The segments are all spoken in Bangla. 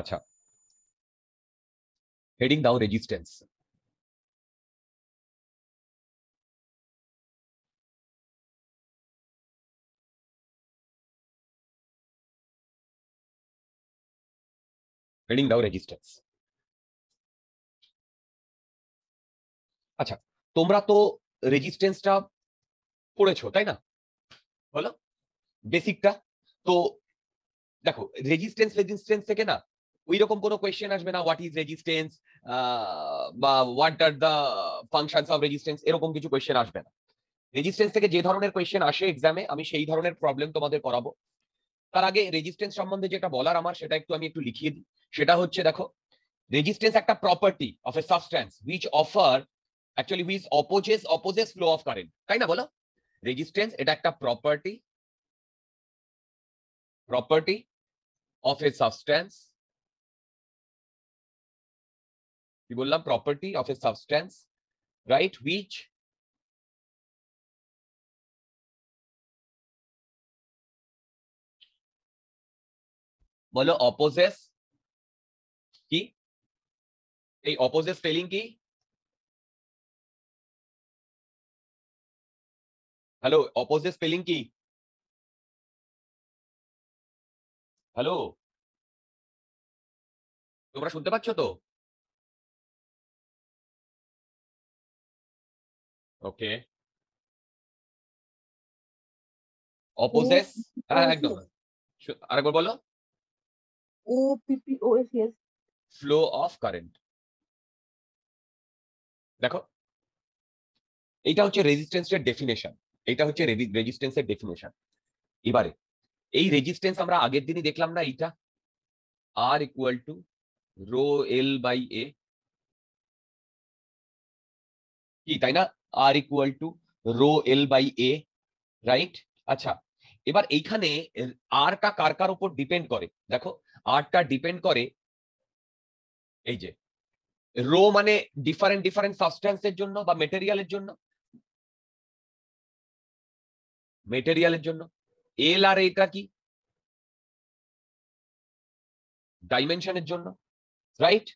আচ্ছা হেডিং দাও রেজিস্ট্যান্স হেডিং দাও রেজিস্ট্যান্স আচ্ছা তোমরা তো রেজিস্ট্যান্সটা পড়েছো তাই না বলো বেসিকটা তো দেখো রেজিস্ট্যান্স লেজেন্ড স্ট্রেন থেকে না ওই রকম কোনো কোয়েশ্চেন আসবে না হোয়াট ইজ রেজিস্টেন্স বা what are the functions of resistance এরকম কিছু কোয়েশ্চেন আসবে না রেজিস্টেন্স থেকে যে ধরনের কোয়েশ্চেন আসে এক্সামে আমি সেই ধরনের প্রবলেম তোমাদের করাবো তার আগে রেজিস্টেন্স সম্বন্ধে যেটা বলার আমার সেটা একটু আমি একটু লিখিয়ে দিই সেটা হচ্ছে দেখো রেজিস্টেন্স একটা property of a substance which offer actually which opposes opposes flow of current তাই না বলো রেজিস্টেন্স এটা একটা property property of a substance কি বললাম property of a substance right which বলো অপোজেস কি এই অপোজেস স্পেলিং কি হ্যালো অপোজিট স্পেলিং কি হ্যালো তোমরা শুনতে পাচ্ছ তো ওকে অপোসেস একদম বলো O P P O S S flow of current দেখো এটা হচ্ছে রেজিস্ট্যান্সের ডেফিনেশন এটা হচ্ছে রেজিস্ট্যান্সের ডেফিনেশন এবারে এই রেজিস্ট্যান্স আমরা আগের দিনই দেখলাম না এইটা R equal to rho L by A কি তাই না R equal to rho L by a right আচ্ছা এবার এইখানে টা কার কার উপর ডিপেন্ড করে দেখো টা ডিপেন্ড করে এই যে রো মানে ডিফারেন্ট ডিফারেন্ট সাবস্ট্যান্সের জন্য বা মেটেরিয়ালের জন্য মেটেরিয়ালের জন্য এল আর এটা কি ডাইমেনশনের জন্য রাইট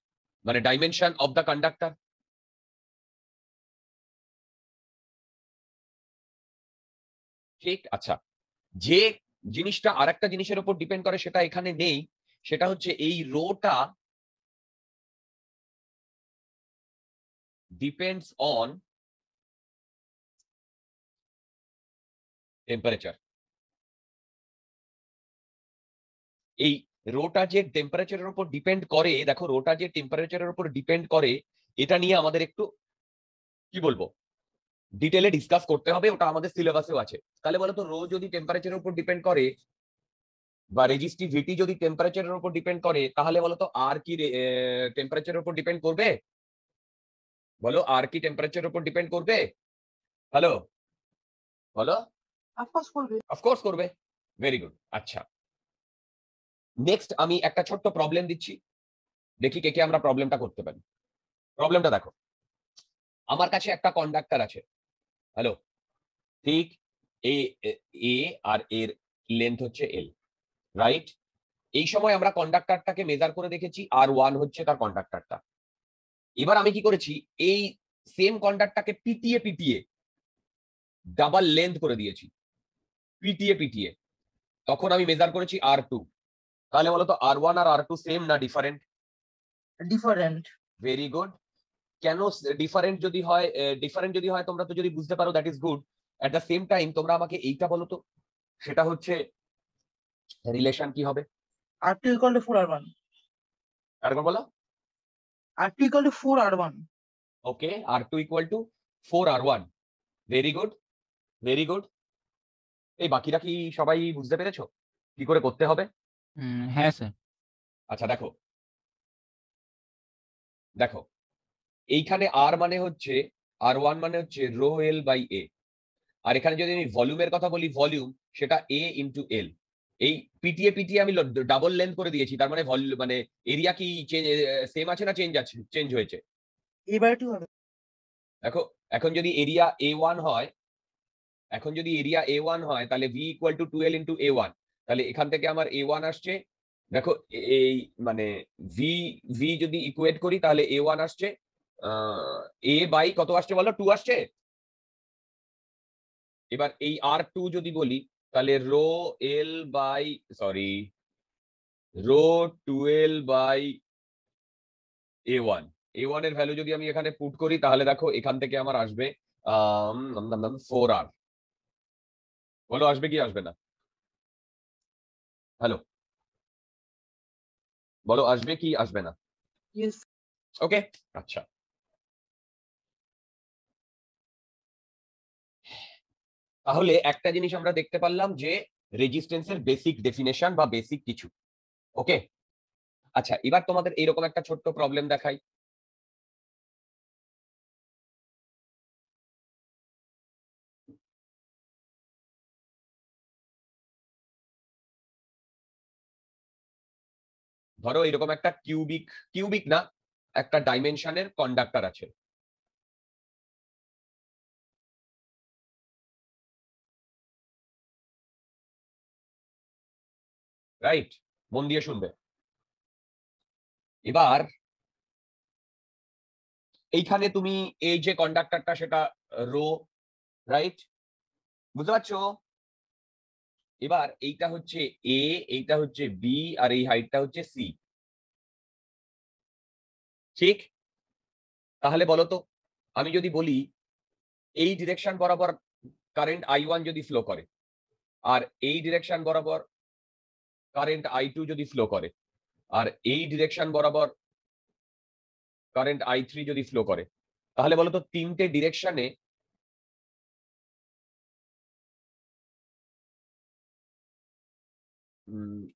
মানে ডাইমেনশন অফ দ্য কন্ডাক্টর স্টেক আচ্ছা যে জিনিসটা আর একটা জিনিসের উপর ডিপেন্ড করে সেটা এখানে নেই সেটা হচ্ছে এই রোটা ডিপেন্ডস অন টেম্পারেচার এই রোটা যে টেম্পারেচারের উপর ডিপেন্ড করে দেখো রোটা যে টেম্পারেচারের উপর ডিপেন্ড করে এটা নিয়ে আমাদের একটু কি বলবো ডিটেলে ডিসকাস করতে হবে ওটা আমাদের সিলেবাসেও আছে তাহলে বলতো রো যদি টেম্পারেচারের উপর ডিপেন্ড করে বা রেজিস্টিভিটি যদি টেম্পারেচারের উপর ডিপেন্ড করে তাহলে বলতো আর কি টেম্পারেচারের উপর ডিপেন্ড করবে বলো আর কি টেম্পারেচারের উপর ডিপেন্ড করবে হ্যালো বলো অফকোর্স করবে অফকোর্স করবে ভেরি গুড আচ্ছা নেক্সট আমি একটা ছোট্ট প্রবলেম দিচ্ছি দেখি কে কে আমরা প্রবলেমটা করতে পারি প্রবলেমটা দেখো আমার কাছে একটা কন্ডাক্টর আছে হ্যালো ঠিক এ এ আর এর লেন্থ হচ্ছে এল রাইট এই সময় আমরা কন্ডাক্টারটাকে মেজার করে দেখেছি আর ওয়ান হচ্ছে তার কন্ডাক্টারটা এবার আমি কি করেছি এই সেম কন্ডাক্টটাকে পিটিয়ে পিটিয়ে ডাবল লেন্থ করে দিয়েছি পিটিয়ে পিটিয়ে তখন আমি মেজার করেছি আর টু তাহলে বলতো আর ওয়ান আর আর টু সেম না ডিফারেন্ট ডিফারেন্ট ভেরি গুড কেন ডিফারেন্ট যদি হয় ডিফারেন্ট যদি হয় তোমরা তো যদি বুঝতে পারো that is good at the same time তোমরা আমাকে এইটা বলো তো সেটা হচ্ছে রিলেশন কি হবে R two equal to four R one কোন বলো R two equal to four R one okay R two equal to four R one very good very good এই বাকিরা কি সবাই বুঝতে পেরেছো কি করে করতে হবে হ্যাঁ স্যার আচ্ছা দেখো দেখো এইখানে আর মানে হচ্ছে আর ওয়ান মানে হচ্ছে রো এল বাই এ আর এখানে যদি আমি ভলিউমের কথা বলি ভলিউম সেটা এ ইন্টু এল এই পিটিএ পিটিএ আমি ডাবল লেন্থ করে দিয়েছি তার মানে ভলিউম মানে এরিয়া কি চেঞ্জ সেম আছে না চেঞ্জ আছে চেঞ্জ হয়েছে এবার হবে দেখো এখন যদি এরিয়া এ ওয়ান হয় এখন যদি এরিয়া এ ওয়ান হয় তাহলে V equal to L into A one তাহলে এখান থেকে আমার এ ওয়ান আসছে দেখো এই মানে ভি ভি যদি ইকুয়েট করি তাহলে এ ওয়ান আসছে এ বাই কত আসছে বলো টু আসছে এবার এই আর টু যদি বলি তাহলে rho L by sorry rho two L by A one A one এর ভ্যালু যদি আমি এখানে পুট করি তাহলে দেখো এখান থেকে আমার আসবে ফোর আর বলো আসবে কি আসবে না হ্যালো বলো আসবে কি আসবে না ওকে আচ্ছা তাহলে একটা জিনিস আমরা দেখতে পারলাম যে রেজিস্ট্যান্সের বেসিক ডেফিনেশন বা বেসিক কিছু ওকে আচ্ছা এবার তোমাদের এইরকম একটা ছোট্ট প্রবলেম দেখাই ধরো এরকম একটা কিউবিক কিউবিক না একটা ডাইমেনশনের কন্ডাক্টর আছে রাইট মন দিয়ে শুনবে এবার এইখানে তুমি এই যে কন্ডাক্টরটা সেটা রো রাইট বুঝতে পারছো এবার এইটা হচ্ছে এ এইটা হচ্ছে বি আর এই হাইটটা হচ্ছে সি ঠিক তাহলে বলো তো আমি যদি বলি এই ডিরেকশন বরাবর কারেন্ট আই ওয়ান যদি ফ্লো করে আর এই ডিরেকশন বরাবর কারেন্ট আই টু যদি ফ্লো করে আর এই ডিরেকশন বরাবর কারেন্ট আই থ্রি যদি ফ্লো করে তাহলে বলতো তিনটে ডিরেকশনে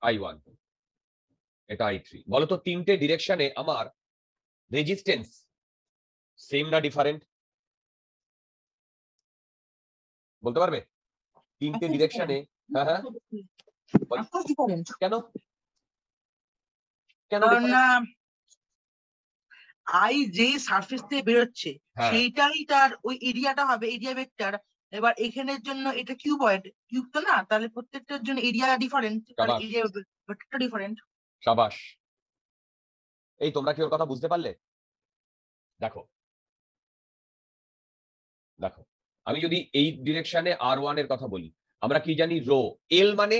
আই ওয়ান এটা আই থ্রি বলতো তিনটে ডিরেকশনে আমার রেজিস্টেন্স সেম না ডিফারেন্ট বলতে পারবে তিনটে ডিরেকশনে আচ্ছা, আচ্ছা। হ্যাঁ হ্যাঁ আই যে সার্ফেস থেকে বেরোচ্ছে হ্যাঁ। সেইটাই তার ওই এরিয়াটা হবে এরিয়া ভেক্টর এবার এখানের জন্য এটা কিউবয়েড কিউব তো না তাহলে প্রত্যেকটার জন্য এরিয়া ডিফারেন্ট এরিয়া ভেক্টরটা ডিফারেন্ট সাবাস এই তোমরা কি ওর কথা বুঝতে পারলে দেখো দেখো আমি যদি এই ডিরেকশনে আর ওয়ান এর কথা বলি আমরা কি জানি রো এল মানে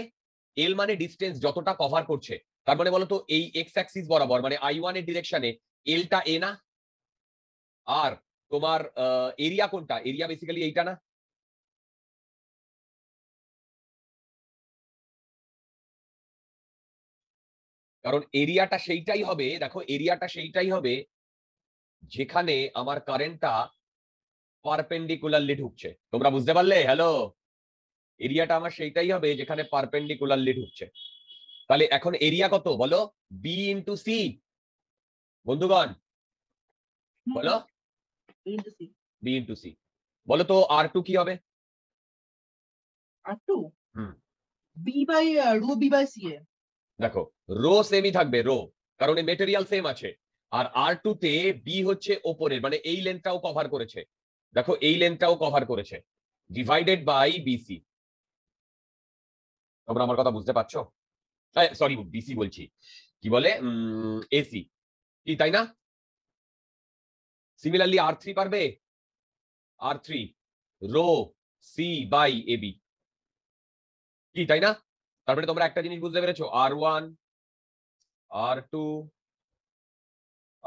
এল মানে ডিস্টেন্স যতটা কভার করছে তার মানে বলতো এই এক্স অ্যাক্সিস বরাবর মানে আই ওয়ান এর ডিরেকশনে এলটা এ না আর তোমার এরিয়া কোনটা এরিয়া বেসিক্যালি এইটা না কারণ এরিয়াটা সেইটাই হবে দেখো এরিয়াটা সেইটাই হবে যেখানে আমার কারেন্টটা পারপেন্ডিকুলারলি ঢুকছে তোমরা বুঝতে পারলে হ্যালো এরিয়াটা আমার সেইটাই হবে যেখানে পারপেন্ডিকুলারলি ঢুকছে তাহলে এখন এরিয়া কত বলো বি ইন্টু সি বন্ধুগণ বলো বি ইন্টু সি বলো তো আর টু কি হবে রো দেখো রো সেমই থাকবে রো কারণ মেটেরিয়াল সেম আছে আর আর টু তে বি হচ্ছে ওপরের মানে এই লেনটাও কভার করেছে দেখো এই লেনটাও কভার করেছে ডিভাইডেড বাই বিসি তোমরা আমার কথা বুঝতে পারছো সরি বিসি বলছি কি বলে এসি কি তাই না সিমিলারলি আর থ্রি পারবে R three rho C by A B কি তাই না তারপরে মানে তোমরা একটা জিনিস বুঝতে পেরেছো R one R two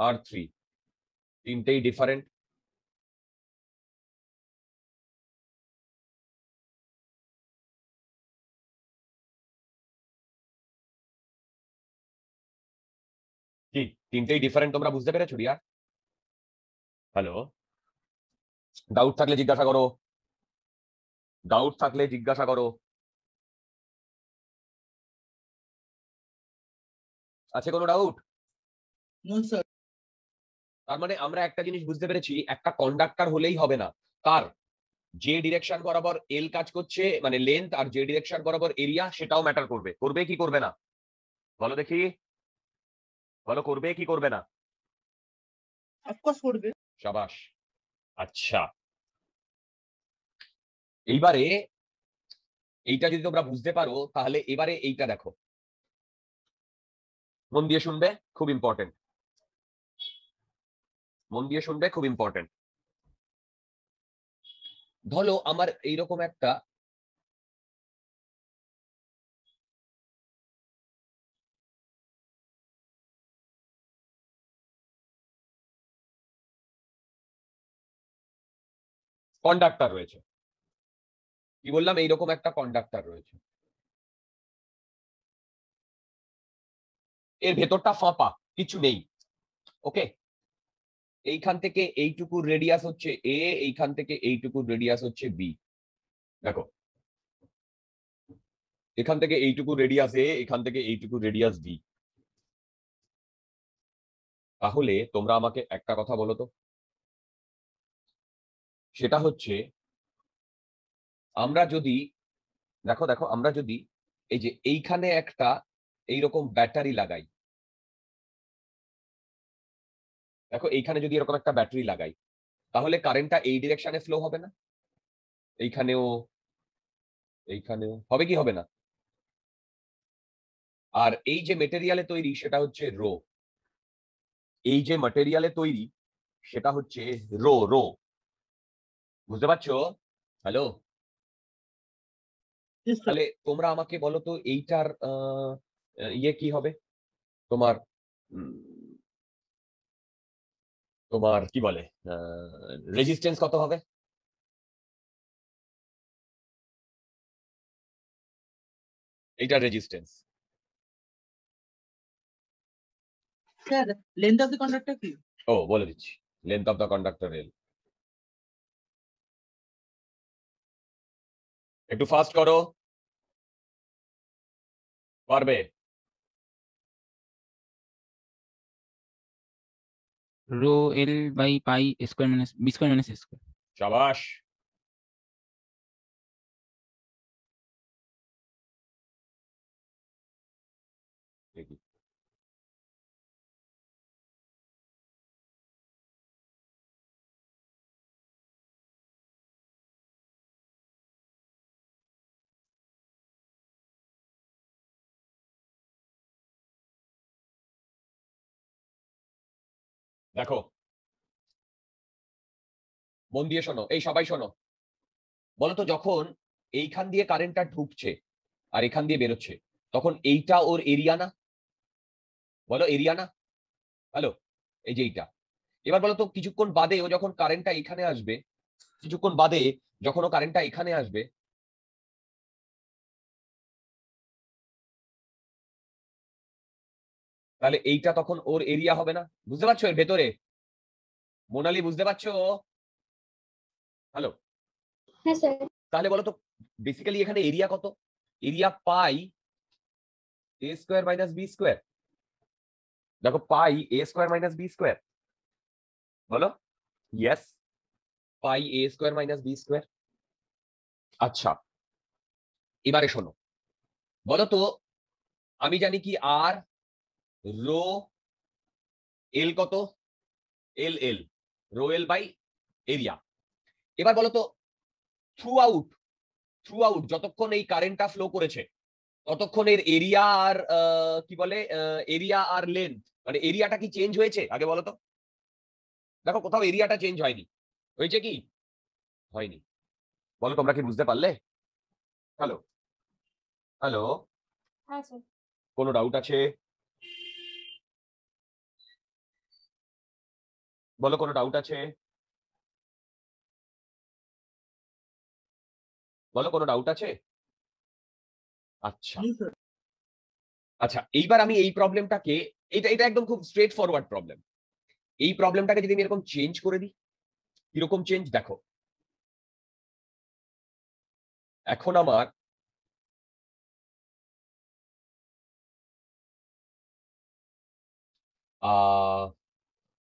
R three তিনটেই ডিফারেন্ট তিনটেই ডিফারেন্ট তোমরা বুঝতে পেরেছো রিয়া হ্যালো ডাউট থাকলে জিজ্ঞাসা করো ডাউট থাকলে জিজ্ঞাসা করো আছে কোনো ডাউট তার মানে আমরা একটা জিনিস বুঝতে পেরেছি একটা কন্ডাক্টর হলেই হবে না তার যে ডিরেকশন বরাবর এল কাজ করছে মানে লেন্থ আর যে ডিরেকশন বরাবর এরিয়া সেটাও ম্যাটার করবে করবে কি করবে না বলো দেখি ভালো করবে কি করবে না অফকোর্স করবে শাবাশ আচ্ছা এইবারে এইটা যদি তোমরা বুঝতে পারো তাহলে এবারে এইটা দেখো মন দিয়ে শুনবে খুব ইম্পর্টেন্ট মন দিয়ে শুনবে খুব ইম্পর্টেন্ট ধরো আমার এইরকম একটা কন্ডাক্টর রয়েছে কি বললাম এইরকম একটা কন্ডাক্টর রয়েছে এর ভেতরটা ফাঁপা কিছু নেই ওকে এইখান থেকে এইটুকু রেডিয়াস হচ্ছে এ এইখান থেকে এইটুকু রেডিয়াস হচ্ছে বি দেখো এখান থেকে এইটুকু রেডিয়াস এ এখান থেকে এইটুকু রেডিয়াস বি তাহলে তোমরা আমাকে একটা কথা বলো তো সেটা হচ্ছে আমরা যদি দেখো দেখো আমরা যদি এই যে এইখানে একটা এইরকম ব্যাটারি লাগাই দেখো এইখানে যদি এরকম একটা ব্যাটারি লাগাই তাহলে কারেন্টটা এই ডিরেকশনে ফ্লো হবে না এইখানেও এইখানেও হবে কি হবে না আর এই যে মেটেরিয়ালে তৈরি সেটা হচ্ছে রো এই যে মেটেরিয়ালে তৈরি সেটা হচ্ছে রো রো বুঝতে পারছো হ্যালো তাহলে তোমরা আমাকে বলো তো এইটার ইয়ে কি হবে তোমার তোমার কি বলে রেজিস্ট্যান্স কত হবে এইটা resistance sir length of the conductor কি ও বলে দিচ্ছি লেন্থ অফ দ্য কন্ডাক্টর রেল একটু ফাস্ট করো পারবে rho L by pi square minus B square minus square শাবাশ দেখো মন দিয়ে শোনো এই সবাই শোনো বলতো যখন এইখান দিয়ে কারেন্টটা ঢুকছে আর এখান দিয়ে বেরোচ্ছে তখন এইটা ওর এরিয়া না বলো এরিয়া না হ্যালো এই যে এইটা এবার বলো তো কিছুক্ষণ বাদে ও যখন কারেন্টটা এখানে আসবে কিছুক্ষণ বাদে যখন ও কারেন্টটা এখানে আসবে তাহলে এইটা তখন ওর এরিয়া হবে না বুঝতে পারছো এর ভেতরে মোনালি বুঝতে পারছো হ্যালো তাহলে বলো তো বেসিক্যালি এখানে এরিয়া কত area pi A square minus B square দেখো pi A square minus B square বলো yes pi A square minus B square আচ্ছা এবারে শোনো বলো তো আমি জানি কি আর রো এল কত L L rho L by area এবার বলতো থ্রু আউট থ্রু আউট যতক্ষণ এই কারেন্টটা ফ্লো করেছে ততক্ষণ এর এরিয়া আর কি বলে এরিয়া আর লেন্থ মানে এরিয়াটা কি চেঞ্জ হয়েছে আগে বলতো দেখো কোথাও এরিয়াটা চেঞ্জ হয়নি হয়েছে কি হয়নি বলো তোমরা কি বুঝতে পারলে হ্যালো হ্যালো কোনো ডাউট আছে বলো কোনো ডাউট আছে বলো কোনো ডাউট আছে আচ্ছা আচ্ছা এইবার আমি এই প্রবলেমটাকে এটা এটা একদম খুব স্ট্রেট ফরওয়ার্ড প্রবলেম এই প্রবলেমটাকে যদি আমি এরকম চেঞ্জ করে দিই কিরকম চেঞ্জ দেখো এখন আমার আহ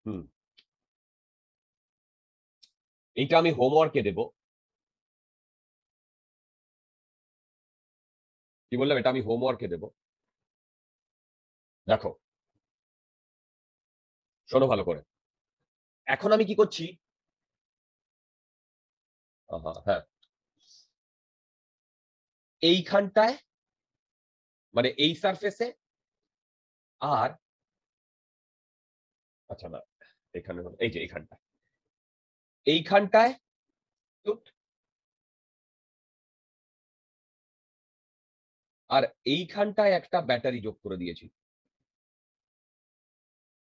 হুম এইটা আমি হোমওয়ার্কে দেব কি বললাম এটা আমি হোমওয়ার্কে দেব দেখো শোনো ভালো করে এখন আমি কি করছি হ্যাঁ এইখানটায় মানে এই সারফেসে আর আচ্ছা না এখানে এই যে এইখানটা এইখানটায় আর এইখানটায় একটা ব্যাটারি যোগ করে দিয়েছি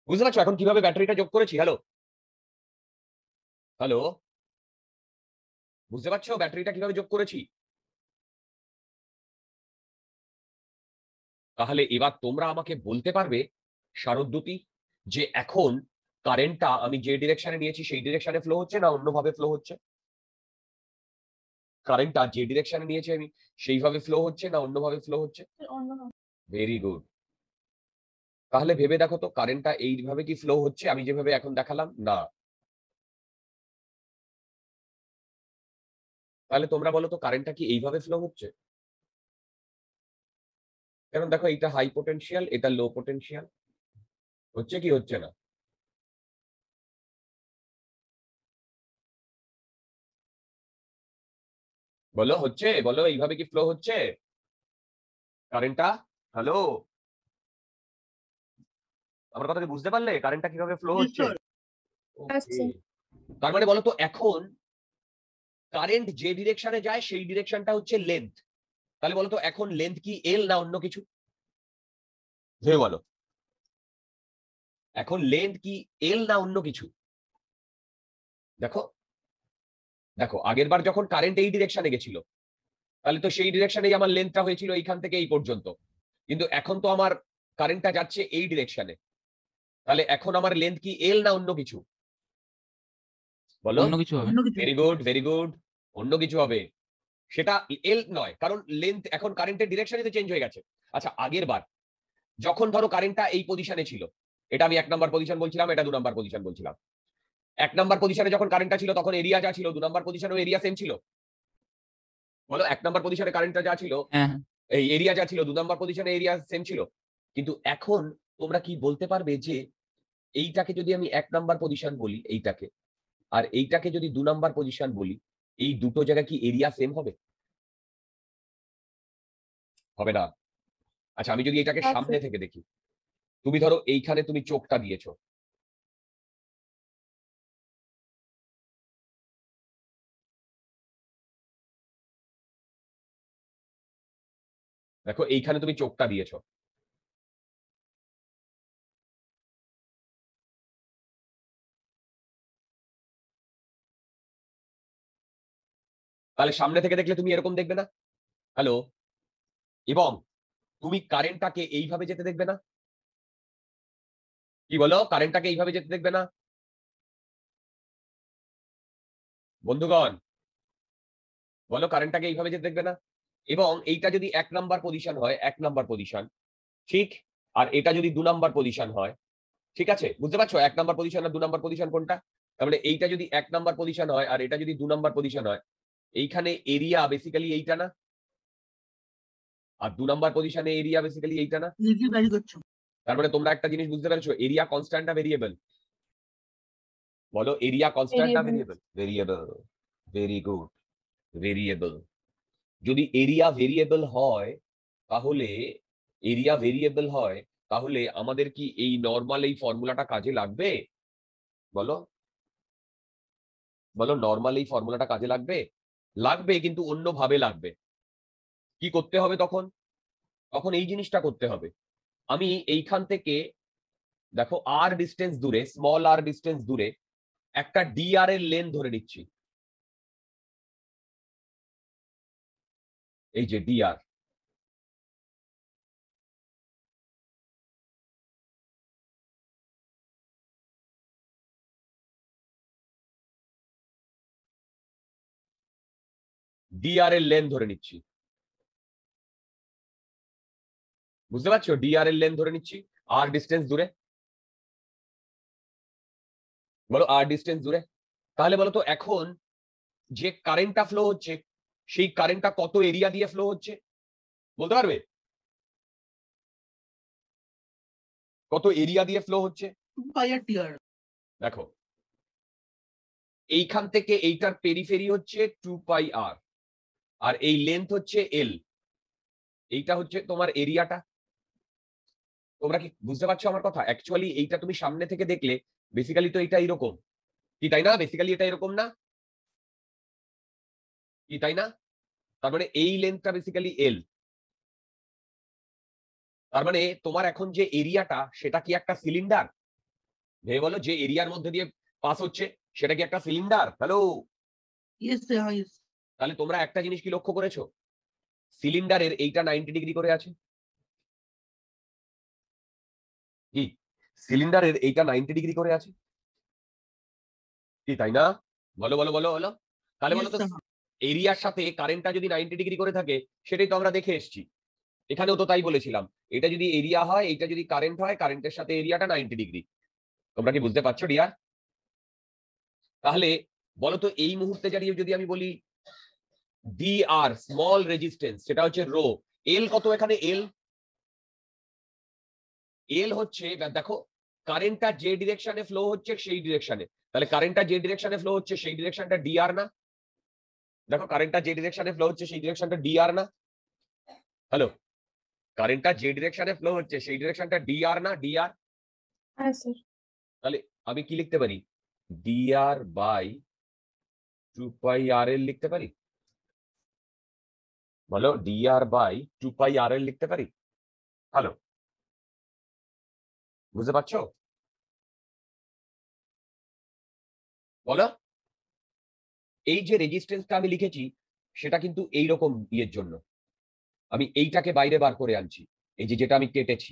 বুঝতে পারছো এখন কিভাবে ব্যাটারিটা যোগ করেছি হ্যালো হ্যালো বুঝতে পারছো ব্যাটারিটা কিভাবে যোগ করেছি তাহলে এবার তোমরা আমাকে বলতে পারবে শারদ্যুতি যে এখন কারেন্টটা আমি যে ডিরেকশনে নিয়েছি সেই ডিরেকশনে ফ্লো হচ্ছে না অন্যভাবে ফ্লো হচ্ছে কারেন্টটা যে ডিরেকশনে নিয়েছি আমি সেইভাবে ফ্লো হচ্ছে না অন্যভাবে ফ্লো হচ্ছে হ্যাঁ, ভেরি গুড তাহলে ভেবে দেখো তো কারেন্টটা এইভাবে কি ফ্লো হচ্ছে আমি যেভাবে এখন দেখালাম না তাহলে তোমরা বলো তো কারেন্টটা কি এইভাবে ফ্লো হচ্ছে কারণ দেখো এটা হাই পোটেন্সিয়াল এটা লো পোটেন্সিয়াল হচ্ছে কি হচ্ছে না বলো হচ্ছে বলো এইভাবে কি ফ্লো হচ্ছে কারেন্টটা হ্যালো আমার কথা বুঝতে পারলে কারেন্টটা কিভাবে ফ্লো হচ্ছে তার মানে বলো তো এখন কারেন্ট যে ডিরেকশনে যায় সেই ডিরেকশনটা হচ্ছে লেন্থ তাহলে বলো তো এখন লেন্থ কি এল না অন্য কিছু ভেবে বলো এখন লেন্থ কি এল না অন্য কিছু দেখো দেখো আগের বার যখন কারেন্ট এই ডিরেকশনে গেছিল তাহলে তো সেই ডিরেকশনেই আমার লেন্থটা হয়েছিল এইখান থেকে এই পর্যন্ত কিন্তু এখন তো আমার কারেন্টটা যাচ্ছে এই ডিরেকশনে তাহলে এখন আমার লেন্থ কি এল না অন্য কিছু বলো অন্য কিছু হবে ভেরি গুড ভেরি গুড অন্য কিছু হবে সেটা এল নয় কারণ লেন্থ এখন কারেন্টের ডিরেকশনই তো চেঞ্জ হয়ে গেছে আচ্ছা আগের বার যখন ধরো কারেন্টটা এই পজিশনে ছিল এটা আমি এক নাম্বার পজিশন বলছিলাম এটা দু নাম্বার পজিশন বলছিলাম এক নাম্বার পজিশনে যখন কারেন্টটা ছিল তখন এরিয়া যা ছিল দু নাম্বার পজিশনেও এরিয়া সেম ছিল বলো এক নাম্বার পজিশনে কারেন্টটা যা ছিল হ্যাঁ, হ্যাঁ। এই এরিয়া যা ছিল দু নাম্বার পজিশনে এরিয়া সেম ছিল কিন্তু এখন তোমরা কি বলতে পারবে যে এইটাকে যদি আমি এক নাম্বার পজিশন বলি এইটাকে আর এইটাকে যদি দু নাম্বার পজিশন বলি এই দুটো জায়গা কি এরিয়া সেম হবে হবে না আচ্ছা আমি যদি এটাকে সামনে থেকে দেখি তুমি ধরো এইখানে তুমি চোখটা দিয়েছো দেখো এইখানে তুমি চোখটা দিয়েছো তাহলে সামনে থেকে দেখলে তুমি এরকম দেখবে না হ্যালো এবং তুমি কারেন্টটাকে এইভাবে যেতে দেখবে না কি বলো কারেন্টটাকে এইভাবে যেতে দেখবে না বন্ধুগণ বলো কারেন্টটাকে এইভাবে যেতে দেখবে না এবং এইটা যদি এক নাম্বার পজিশন হয় এক নাম্বার পজিশন ঠিক আর এটা যদি দু নাম্বার পজিশন হয় ঠিক আছে বুঝতে পারছো এক নাম্বার পজিশন আর দু নাম্বার পজিশন কোনটা তাহলে মানে এইটা যদি এক নাম্বার পজিশন হয় আর এটা যদি দু নাম্বার পজিশন হয় এইখানে এরিয়া বেসিক্যালি এইটা না আর দু নাম্বার পজিশনে এরিয়া বেসিক্যালি এইটা না তারপরে মানে তোমরা একটা জিনিস বুঝতে পারছো এরিয়া কনস্ট্যান্ট না ভেরিয়েবল বলো এরিয়া কনস্ট্যান্ট না variable variable very good variable যদি এরিয়া ভেরিয়েবল হয় তাহলে এরিয়া ভেরিয়েবল হয় তাহলে আমাদের কি এই নর্মাল এই ফর্মুলাটা কাজে লাগবে বলো বলো নর্মাল এই ফর্মুলাটা কাজে লাগবে লাগবে কিন্তু অন্যভাবে লাগবে কি করতে হবে তখন তখন এই জিনিসটা করতে হবে আমি এইখান থেকে দেখো আর ডিস্টেন্স দূরে স্মল আর ডিস্টেন্স দূরে একটা ডিআর এর লেন ধরে নিচ্ছি এই যে ডিআর ডিআর এর লেন ধরে নিচ্ছি বুঝতে পারছো ডিআর এর লেন ধরে নিচ্ছি আর ডিস্টেন্স দূরে বলো আর ডিস্টেন্স দূরে তাহলে বলো তো এখন যে কারেন্টটা ফ্লো হচ্ছে সেই কারেন্টটা কত এরিয়া দিয়ে ফ্লো হচ্ছে বলতে পারবে কত এরিয়া দিয়ে ফ্লো হচ্ছে দেখো এইখান থেকে এইটার পেরিফেরি হচ্ছে টু পাই আর আর এই লেন্থ হচ্ছে এল এইটা হচ্ছে তোমার এরিয়াটা তোমরা কি বুঝতে পারছো আমার কথা অ্যাকচুয়ালি এইটা তুমি সামনে থেকে দেখলে বেসিক্যালি তো এটা এরকম কি তাই না বেসিক্যালি এটা এরকম না কি তাই না তার মানে এই লেন্থটা বেসিক্যালি এল তার মানে তোমার এখন যে এরিয়াটা সেটা কি একটা সিলিন্ডার ভেবে বলো যে এরিয়ার মধ্যে দিয়ে পাস হচ্ছে সেটা কি একটা সিলিন্ডার হ্যালো তাহলে তোমরা একটা জিনিস কি লক্ষ্য করেছো সিলিন্ডারের এইটা নাইনটি ডিগ্রি করে আছে কি সিলিন্ডারের এইটা নাইনটি ডিগ্রি করে আছে কি তাই না বলো বলো বলো বলো তাহলে বলো তো এরিয়ার সাথে কারেন্টটা যদি নাইনটি ডিগ্রি করে থাকে সেটাই তো আমরা দেখে এসছি এখানেও তো তাই বলেছিলাম এটা যদি এরিয়া হয় এটা যদি কারেন্ট হয় কারেন্টের সাথে এরিয়াটা নাইনটি ডিগ্রি তোমরা কি বুঝতে পারছো ডিয়ার তাহলে বলতো এই মুহূর্তে দাঁড়িয়ে যদি আমি বলি ডি আর স্মল রেজিস্টেন্স সেটা হচ্ছে রো এল কত এখানে এল এল হচ্ছে দেখো কারেন্টটা যে ডিরেকশনে ফ্লো হচ্ছে সেই ডিরেকশনে তাহলে কারেন্টটা যে ডিরেকশনে ফ্লো হচ্ছে সেই ডিরেকশনটা ডি আর না দেখো কারেন্টটা যে ডিরেকশনে ফ্লো হচ্ছে সেই ডিরেকশনটা ডি আর না হ্যালো কারেন্টটা যে ডিরেকশনে ফ্লো হচ্ছে সেই ডিরেকশনটা ডি আর না ডি আর হ্যাঁ, তাহলে আমি কি লিখতে পারি D R by two pi R L লিখতে পারি বলো D R by two pi R L লিখতে পারি হ্যালো বুঝতে পারছো বলো এই যে রেজিস্ট্যান্সটা আমি লিখেছি সেটা কিন্তু এই রকম ইয়ের জন্য আমি এইটাকে বাইরে বার করে আনছি এই যে যেটা আমি কেটেছি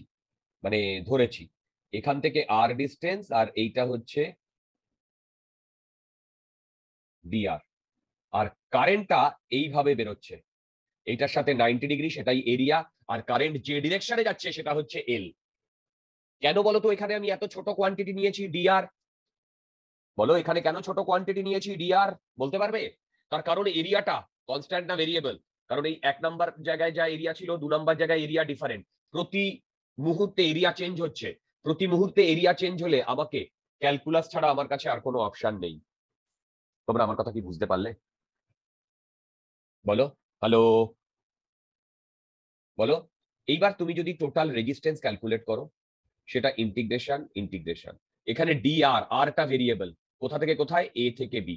মানে ধরেছি এখান থেকে আর ডিস্টেন্স আর এইটা হচ্ছে ডিআর আর কারেন্টটা এইভাবে বেরোচ্ছে এইটার সাথে নাইনটি ডিগ্রি সেটাই এরিয়া আর কারেন্ট যে ডিরেকশনে যাচ্ছে সেটা হচ্ছে এল কেন বলতো এখানে আমি এত ছোট কোয়ান্টিটি নিয়েছি ডিআর বলো এখানে কেন ছোট কোয়ান্টিটি নিয়েছি ডিআর বলতে পারবে তার কারণ এরিয়াটা কনস্ট্যান্ট না ভেরিয়েবল কারণ এই এক নাম্বার জায়গায় যা এরিয়া ছিল দু নাম্বার জায়গায় এরিয়া ডিফারেন্ট প্রতি মুহূর্তে এরিয়া চেঞ্জ হচ্ছে প্রতি মুহূর্তে এরিয়া চেঞ্জ হলে আমাকে ক্যালকুলাস ছাড়া আমার কাছে আর কোনো অপশন নেই তোমরা আমার কথা কি বুঝতে পারলে বলো হ্যালো বলো এইবার তুমি যদি টোটাল রেজিস্টেন্স ক্যালকুলেট করো সেটা ইন্টিগ্রেশন ইন্টিগ্রেশন এখানে ডি আর আরটা ভেরিয়েবল কোথা থেকে কোথায় এ থেকে বি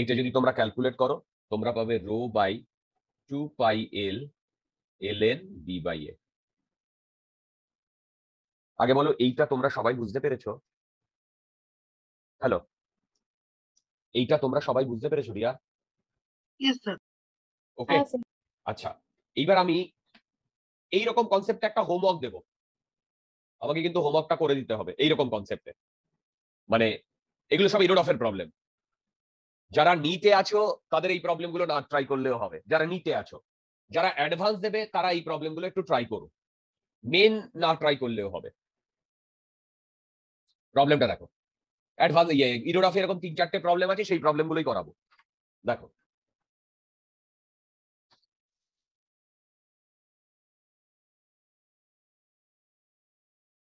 এইটা যদি তোমরা ক্যালকুলেট করো তোমরা পাবে rho by two pi L L N B by A আগে বলো এইটা তোমরা সবাই বুঝতে পেরেছ হ্যালো এইটা তোমরা সবাই বুঝতে পেরেছো রিয়া ওকে আচ্ছা এইবার আমি এইরকম কনসেপ্টে একটা হোমওয়ার্ক দেব আমাকে কিন্তু হোমওয়ার্কটা করে দিতে হবে এইরকম কনসেপ্টে মানে এগুলো সব ইরোড অফের প্রবলেম যারা নিতে আছো তাদের এই প্রবলেমগুলো না ট্রাই করলেও হবে যারা নিতে আছো যারা অ্যাডভান্স দেবে তারা এই প্রবলেমগুলো একটু ট্রাই করো মেন না ট্রাই করলেও হবে প্রবলেমটা দেখো অ্যাডভান্স ইয়ে অফ এরকম তিন চারটে প্রবলেম আছে সেই প্রবলেমগুলোই করাবো দেখো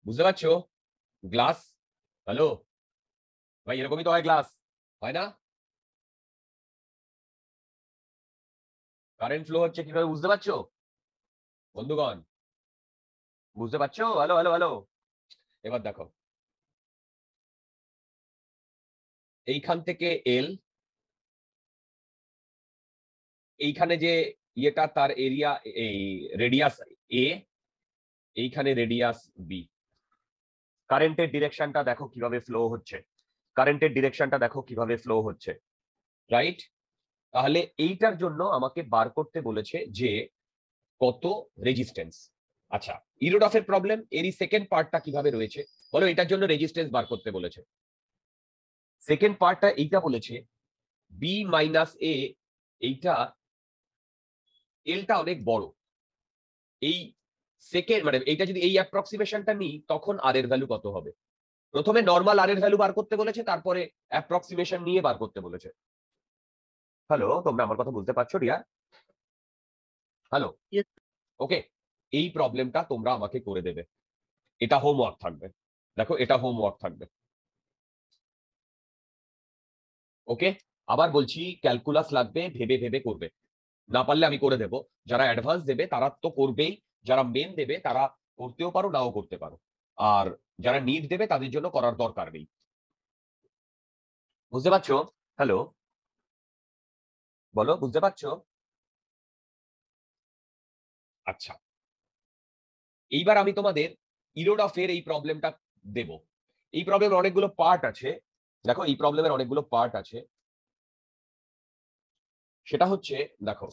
বুঝতে পারছো গ্লাস হ্যালো ভাই এরকমই তো হয় ক্লাস হয় না কারেন্ট ফ্লো হচ্ছে কিভাবে বুঝতে পারছো বন্ধুগণ বুঝতে পারছো হ্যালো হ্যালো হ্যালো এবার দেখো এইখান থেকে এল এইখানে যে ইয়েটা তার এরিয়া এই রেডিয়াস এ এইখানে রেডিয়াস বি কারেন্টের ডিরেকশনটা দেখো কিভাবে ফ্লো হচ্ছে কারেন্টের ডিরেকশনটা দেখো কিভাবে ফ্লো হচ্ছে রাইট তাহলে এইটার জন্য আমাকে বার করতে বলেছে যে কত রেজিস্টেন্স আচ্ছা ইরোডাফের প্রবলেম এরই সেকেন্ড পার্টটা কিভাবে রয়েছে বলো এটার জন্য রেজিস্টেন্স বার করতে বলেছে সেকেন্ড পার্টটা এইটা বলেছে বি মাইনাস এ এইটা এলটা অনেক বড় এই সেকেন্ড মানে এইটা যদি এই অ্যাপ্রক্সিমেশনটা নিই তখন আর এর ভ্যালু কত হবে প্রথমে নর্মাল আর এর ভ্যালু বার করতে বলেছে তারপরে অ্যাপ্রক্সিমেশন নিয়ে বার করতে বলেছে হ্যালো তোমরা আমার কথা বলতে পারছো রিয়া হ্যালো ওকে এই প্রবলেমটা তোমরা আমাকে করে দেবে এটা হোমওয়ার্ক থাকবে দেখো এটা হোমওয়ার্ক থাকবে ওকে আবার বলছি ক্যালকুলাস লাগবে ভেবে ভেবে করবে না পারলে আমি করে দেব যারা অ্যাডভান্স দেবে তারা তো করবেই যারা মেন দেবে তারা করতেও পারো নাও করতে পারো আর যারা নিট দেবে তাদের জন্য করার দরকার নেই বুঝতে পারছো হ্যালো বলো বুঝতে পারছো আচ্ছা এইবার আমি তোমাদের ইরোডফের এই প্রবলেমটা দেব এই প্রবলেমের অনেকগুলো পার্ট আছে দেখো এই প্রবলেমের অনেকগুলো পার্ট আছে সেটা হচ্ছে দেখো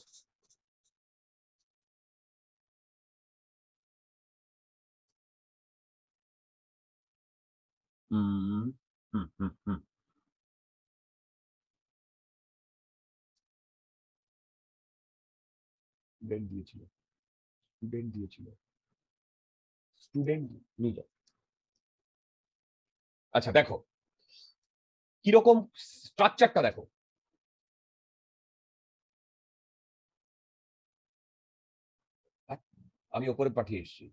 Mm-hmm. Mm-hmm. দিয়েছিল স্টুডেন্ট আচ্ছা দেখো কিরকম স্ট্রাকচারটা দেখো আমি ওপরে পাঠিয়ে এসেছি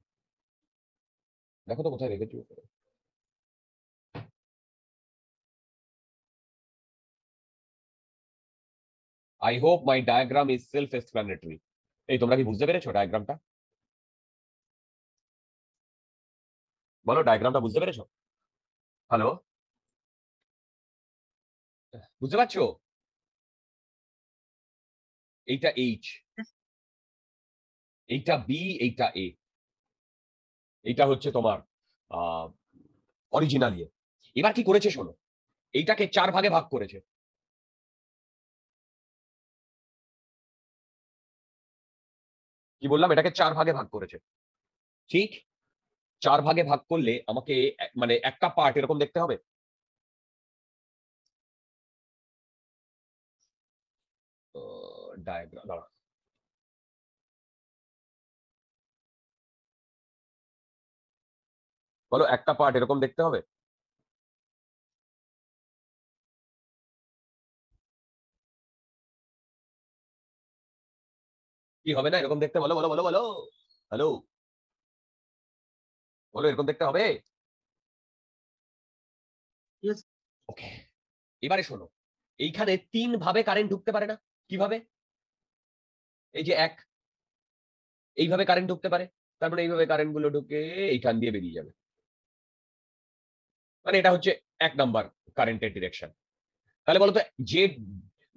দেখো তো কোথায় রেখেছি ওপরে I hope my diagram is self explanatory এই তোমরা কি বুঝতে পেরেছো ডায়াগ্রামটা বলো ডায়াগ্রামটা বুঝতে পেরেছো হ্যালো বুঝতে পারছো এইটা এইচ এইটা বি এইটা এ এইটা হচ্ছে তোমার অরিজিনাল ইয়ে এবার কি করেছে শোনো এইটাকে চার ভাগে ভাগ করেছে কি বললাম এটাকে চার ভাগে ভাগ করেছে ঠিক চার ভাগে ভাগ করলে আমাকে মানে একটা পার্ট এরকম দেখতে হবে বলো একটা পার্ট এরকম দেখতে হবে কি হবে না এরকম দেখতে বলো বলো বলো বলো হ্যালো বলো এরকম দেখতে হবে ওকে এবারে শোনো এইখানে তিন ভাবে কারেন্ট ঢুকতে পারে না কিভাবে এই যে এক এইভাবে কারেন্ট ঢুকতে পারে তারপরে এইভাবে কারেন্ট গুলো ঢুকে এইখান দিয়ে বেরিয়ে যাবে মানে এটা হচ্ছে এক নাম্বার কারেন্টের ডিরেকশন তাহলে বলতো যে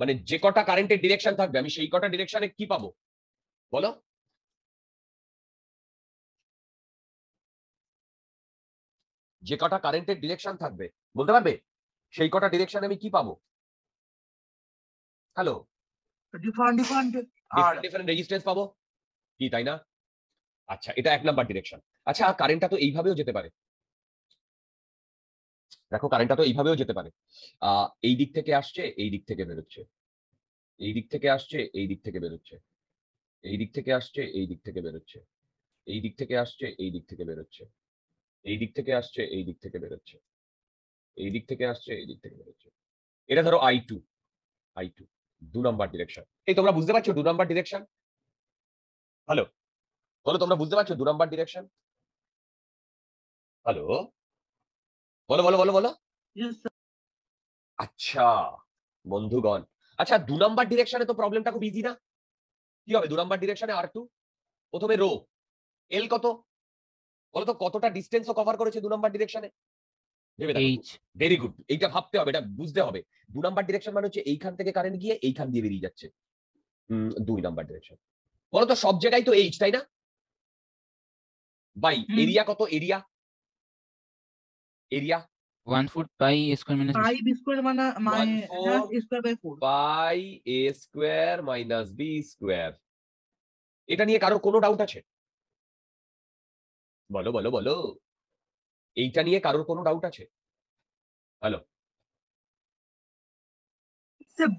মানে যে কটা কারেন্টের ডিরেকশন থাকবে আমি সেই কটা ডিরেকশনে কি পাবো বলো যে কটা কারেন্টের ডিরেকশন থাকবে বলতে পারবে সেই কটা ডিরেকশন আমি কি পাবো হ্যালো ডিফারেন্ট রেজিস্ট্যান্স পাবো কি তাই না আচ্ছা এটা এক নাম্বার ডিরেকশন আচ্ছা আর কারেন্টটা তো এইভাবেও যেতে পারে দেখো কারেন্টটা তো এইভাবেও যেতে পারে আহ এই দিক থেকে আসছে এই দিক থেকে বেরোচ্ছে এই দিক থেকে আসছে এই দিক থেকে বেরোচ্ছে এই দিক থেকে আসছে এই দিক থেকে বেরোচ্ছে এই দিক থেকে আসছে এই দিক থেকে বেরোচ্ছে এই দিক থেকে আসছে এই দিক থেকে বেরোচ্ছে এই দিক থেকে আসছে এই দিক থেকে বেরোচ্ছে এটা ধরো আই টু আই টু দু নম্বর ডিরেকশন এই তোমরা বুঝতে পারছো দু নম্বর ডিরেকশন হ্যালো বলো তোমরা বুঝতে পারছো দু নম্বর ডিরেকশন হ্যালো বলো বলো বলো বলো আচ্ছা বন্ধুগণ আচ্ছা দু নম্বর ডিরেকশনে তো প্রবলেমটা খুব ইজি না কি হবে দু নম্বর ডিরেকশনে আর টু প্রথমে রো এল কত বলতো কতটা ডিস্টেন্স কভার করেছে দু নম্বর ডিরেকশনে ভেরি গুড এইটা ভাবতে হবে এটা বুঝতে হবে দু নাম্বার ডিরেকশন মানে হচ্ছে এইখান থেকে কারেন্ট গিয়ে এইখান দিয়ে বেরিয়ে যাচ্ছে দুই নাম্বার ডিরেকশন বলতো সব জায়গায় তো এইচ তাই না বাই এরিয়া কত area area 1 foot pi a square minus pi b square mana minus a square by 4 pi a square minus b square এটা নিয়ে কারোর কোনো ডাউট আছে বলো বলো বলো এইটা নিয়ে কারোর কোনো ডাউট আছে hello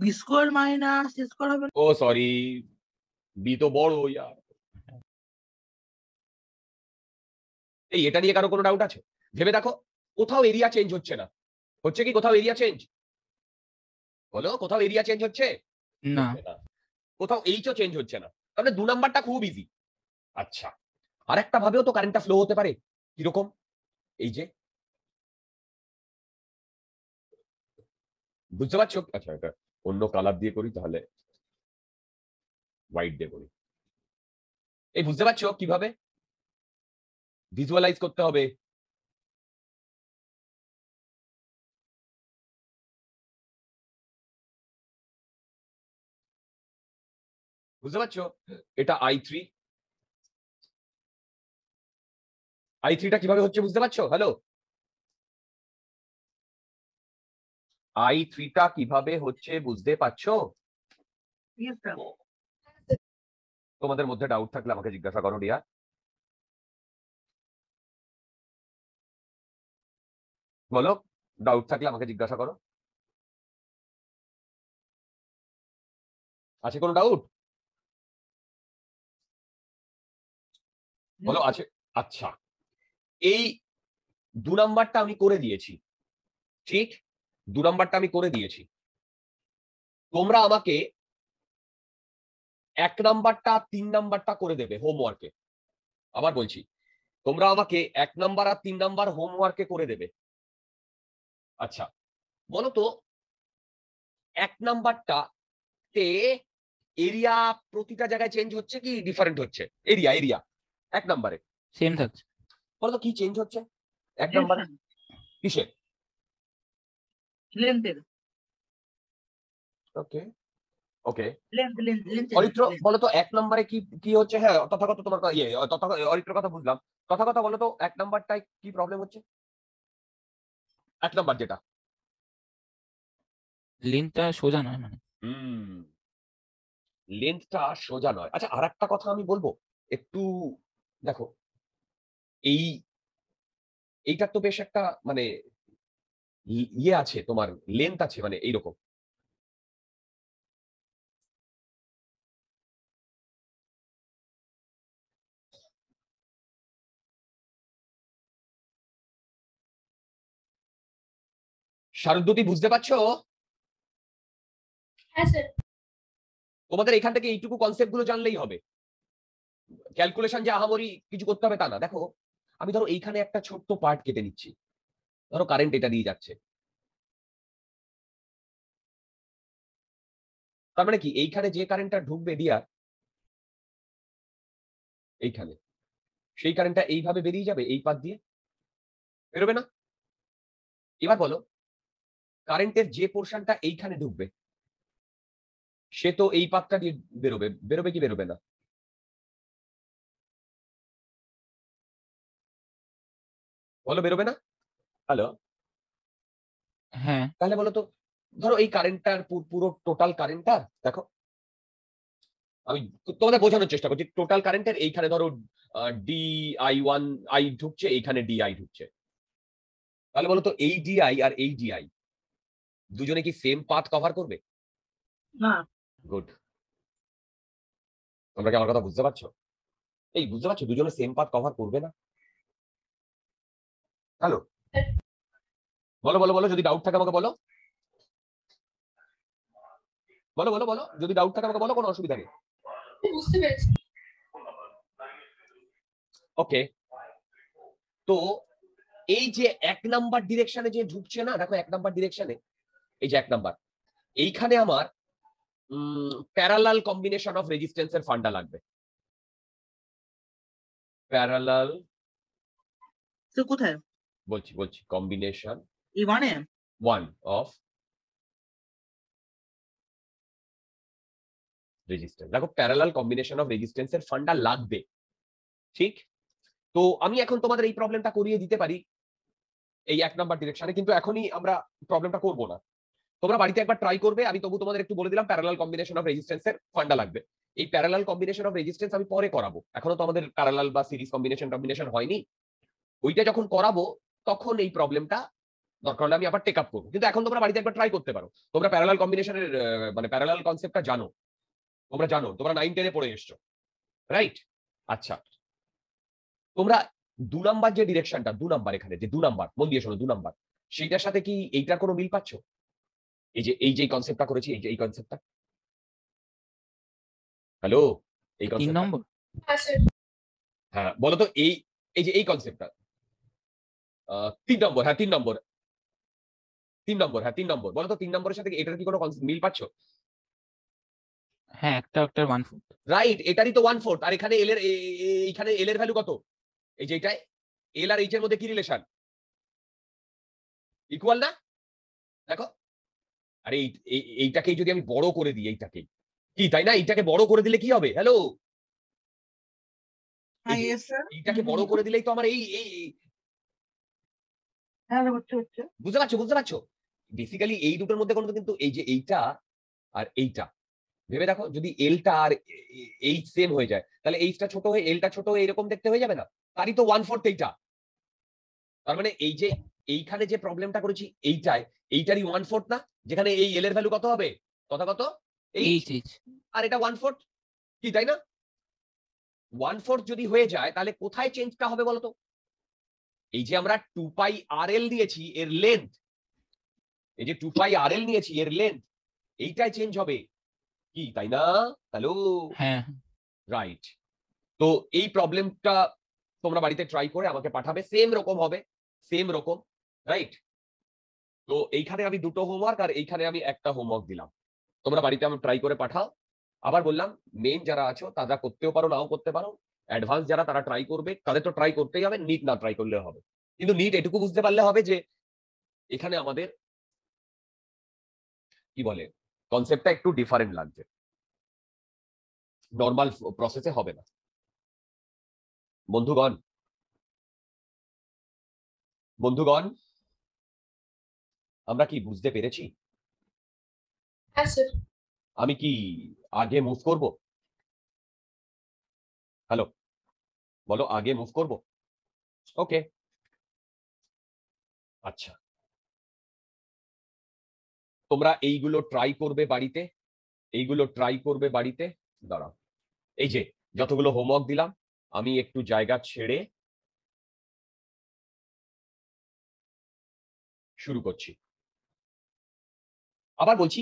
b square minus a square হবে ও সরি b তো বড় यार এই এটা নিয়ে কারো কোনো ডাউট আছে ভেবে দেখো কোথাও এরিয়া চেঞ্জ হচ্ছে না হচ্ছে কি কোথাও এরিয়া চেঞ্জ বলো কোথাও এরিয়া চেঞ্জ হচ্ছে না কোথাও এইচও চেঞ্জ হচ্ছে না তাহলে মানে দু নাম্বারটা খুব ইজি আচ্ছা আর একটা ভাবেও তো কারেন্টটা ফ্লো হতে পারে কিরকম এই যে বুঝতে পারছো আচ্ছা এটা অন্য কালার দিয়ে করি তাহলে হোয়াইট দিয়ে করি এই বুঝতে পারছো কিভাবে ভিজুয়ালাইজ করতে হবে বুঝতে পারছো এটা আই থ্রি আই থ্রিটা কিভাবে হচ্ছে বুঝতে পারছো হ্যালো আই থ্রিটা কিভাবে হচ্ছে বুঝতে পারছো তোমাদের মধ্যে ডাউট থাকলে আমাকে জিজ্ঞাসা করো রিয়া বলো ডাউট থাকলে আমাকে জিজ্ঞাসা করো আছে কোনো ডাউট বলো আছে আচ্ছা, আচ্ছা এই দু নাম্বারটা আমি করে দিয়েছি ঠিক দু নাম্বারটা আমি করে দিয়েছি তোমরা আমাকে এক নাম্বারটা তিন নাম্বারটা করে দেবে হোমওয়ার্কে আবার বলছি তোমরা আমাকে এক নাম্বার আর তিন নাম্বার হোমওয়ার্কে করে দেবে আচ্ছা বলতো এক নাম্বারটা তে এরিয়া প্রতিটা জায়গায় চেঞ্জ হচ্ছে কি ডিফারেন্ট হচ্ছে এরিয়া এরিয়া এক নম্বরে সেম থাকছে বলো তো কি চেঞ্জ হচ্ছে এক নম্বরে কিসে লেন্থের ওকে ওকে অরিত্র বলো তো এক নম্বরে কি কি হচ্ছে হ্যাঁ তথাগত তোমার ইয়ে অরিত্র কথা বুঝলাম তথাগত বলো তো এক নম্বরটাই কি প্রবলেম হচ্ছে এক নম্বর যেটা লেন্থটা সোজা নয় মানে হুম লেন্থটা সোজা নয় আচ্ছা আর একটা কথা আমি বলবো একটু দেখো এই এইটার তো বেশ একটা মানে ইয়ে আছে তোমার লেন্থ আছে মানে এইরকম শারদ্যুতি বুঝতে পারছো হ্যাঁ, তোমাদের এখান থেকে এইটুকু কনসেপ্ট গুলো জানলেই হবে ক্যালকুলেশন যে আহামরি কিছু করতে হবে তা না দেখো আমি ধরো এইখানে একটা ছোট্ট পার্ট কেটে নিচ্ছি ধরো কারেন্ট এটা দিয়ে যাচ্ছে তার মানে কি এইখানে যে কারেন্টটা ঢুকবে ডিয়ার এইখানে সেই কারেন্টটা এইভাবে বেরিয়ে যাবে এই পাত দিয়ে বেরোবে না এবার বলো কারেন্টের যে পোর্শনটা এইখানে ঢুকবে সে তো এই পাতটা দিয়ে বেরোবে বেরোবে কি বেরোবে না বলো বেরোবে না হ্যালো হ্যাঁ তাহলে বলো তো ধরো এই কারেন্টটার পুরো টোটাল কারেন্টটার দেখো আমি তোমাদের বোঝানোর চেষ্টা করছি টোটাল কারেন্টের এইখানে ধরো ডি আই ওয়ান আই ঢুকছে এইখানে ডি আই ঢুকছে তাহলে বলো তো এই ডি আই আর এই ডি আই দুজনে কি সেম পাথ কভার করবে না গুড তোমরা কি আমার কথা বুঝতে পারছো এই বুঝতে পারছো দুজনে সেম পাথ কভার করবে না হ্যালো বলো বলো বলো যদি ডাউট থাকে আমাকে বলো বলো বলো বলো যদি ডাউট থাকে আমাকে বলো কোনো অসুবিধা নেই ওকে তো এই যে এক নাম্বার ডিরেকশনে যে ঢুকছে না দেখো এক নাম্বার ডিরেকশনে এই যে এক নাম্বার এইখানে আমার প্যারালাল কম্বিনেশন অফ রেজিস্ট্যান্স এর ফান্ডা লাগবে প্যারালাল কোথায় বলছি বলছি কম্বিনেশন ওয়ান অফ রেজিস্ট্যান্স দেখো প্যারালাল কম্বিনেশন অফ রেজিস্ট্যান্সের ফান্ডা লাগবে ঠিক তো আমি এখন তোমাদের এই প্রবলেমটা করিয়ে দিতে পারি এই এক নাম্বার ডিরেকশনে কিন্তু এখনই আমরা প্রবলেমটা করব না তোমরা বাড়িতে একবার ট্রাই করবে আমি তবু তোমাদের একটু বলে দিলাম প্যারালাল কম্বিনেশন অফ রেজিস্ট্যান্সের ফান্ডা লাগবে এই প্যারালাল কম্বিনেশন অফ রেজিস্ট্যান্স আমি পরে করাবো এখনো তো আমাদের প্যারালাল বা সিরিজ কম্বিনেশন কম্বিনেশন হয়নি ওইটা যখন করাবো তখন এই প্রবলেমটা দরকার হলে আমি আবার টেক আপ করবো কিন্তু এখন তোমরা বাড়িতে একবার ট্রাই করতে পারো তোমরা প্যারালাল কম্বিনেশনের মানে প্যারালাল কনসেপ্টটা জানো তোমরা জানো তোমরা নাইন টেনে পড়ে এসছো রাইট আচ্ছা তোমরা দু নাম্বার যে ডিরেকশনটা দু নাম্বার এখানে যে দু নাম্বার মন দিয়ে শোনো দু নাম্বার সেইটার সাথে কি এইটার কোনো মিল পাচ্ছ এই যে এই যে কনসেপ্টটা করেছি এই যে এই কনসেপ্টটা হ্যালো এই কনসেপ্ট হ্যাঁ, হ্যাঁ বলো তো এই এই যে এই কনসেপ্টটা তিন নম্বর হ্যাঁ তিন নম্বর তিন নম্বর হ্যাঁ তিন নম্বর বলতো তিন নম্বরের সাথে এটার কি কোনো মিল পাচ্ছ হ্যাঁ একটা একটা ওয়ান ফোর্থ রাইট এটারই তো ওয়ান ফোর্থ আর এখানে এল এর এল এর ভ্যালু কত এই যে এটা এল আর এইচ এর মধ্যে কি রিলেশন ইকুয়াল না দেখো আরে এইটাকেই যদি আমি বড় করে দিই এইটাকেই কি তাই না এইটাকে বড় করে দিলে কি হবে হ্যালো এইটাকে বড় করে দিলেই তো আমার এই হ্যাঁ, হ্যাঁ, বুঝতে পারছো বুঝতে পারছো বেসিক্যালি এই দুটোর মধ্যে কোনো কিন্তু এই যে এইটা আর এইটা ভেবে দেখো যদি এলটা আর এইচ সেম হয়ে যায় তাহলে এইচটা ছোট হয়ে এলটা ছোট হয়ে এরকম দেখতে হয়ে যাবে না তারই তো ওয়ান ফোর্থ এইটা তার মানে এই যে এইখানে যে প্রবলেমটা করেছি এইটাই এইটারই ওয়ান ফোর্থ না যেখানে এই এল এর ভ্যালু কত হবে কথা কত আর এটা ওয়ান ফোর্থ কি তাই না ওয়ান ফোর্থ যদি হয়ে যায় তাহলে কোথায় চেঞ্জটা হবে বলতো এই যে আমরা টু পাই আর এল দিয়েছি এর লেন্থ এই যে টু পাই আর এল নিয়েছি এর লেন্থ এইটাই চেঞ্জ হবে কি তাই না হ্যালো হ্যাঁ রাইট তো এই প্রবলেমটা তোমরা বাড়িতে ট্রাই করে আমাকে পাঠাবে সেম রকম হবে সেম রকম রাইট তো এইখানে আমি দুটো হোমওয়ার্ক আর এইখানে আমি একটা হোমওয়ার্ক দিলাম তোমরা বাড়িতে আমি ট্রাই করে পাঠাও আবার বললাম মেন যারা আছো তারা করতেও পারো নাও করতে পারো অ্যাডভান্স যারা তারা ট্রাই করবে তাদের তো ট্রাই করতেই হবে নিট না ট্রাই করলে হবে কিন্তু নিট এটুকু বুঝতে পারলে হবে যে এখানে আমাদের কি বলে কনসেপ্টটা একটু ডিফারেন্ট লাগছে নর্মাল প্রসেসে হবে না বন্ধুগণ বন্ধুগণ আমরা কি বুঝতে পেরেছি হ্যাঁ, আমি কি আগে মুভ করব হ্যালো বলো আগে মুভ করব ওকে আচ্ছা তোমরা এইগুলো ট্রাই করবে বাড়িতে এইগুলো ট্রাই করবে বাড়িতে দাঁড়াও এই যে যতগুলো হোমওয়ার্ক দিলাম আমি একটু জায়গা ছেড়ে শুরু করছি আবার বলছি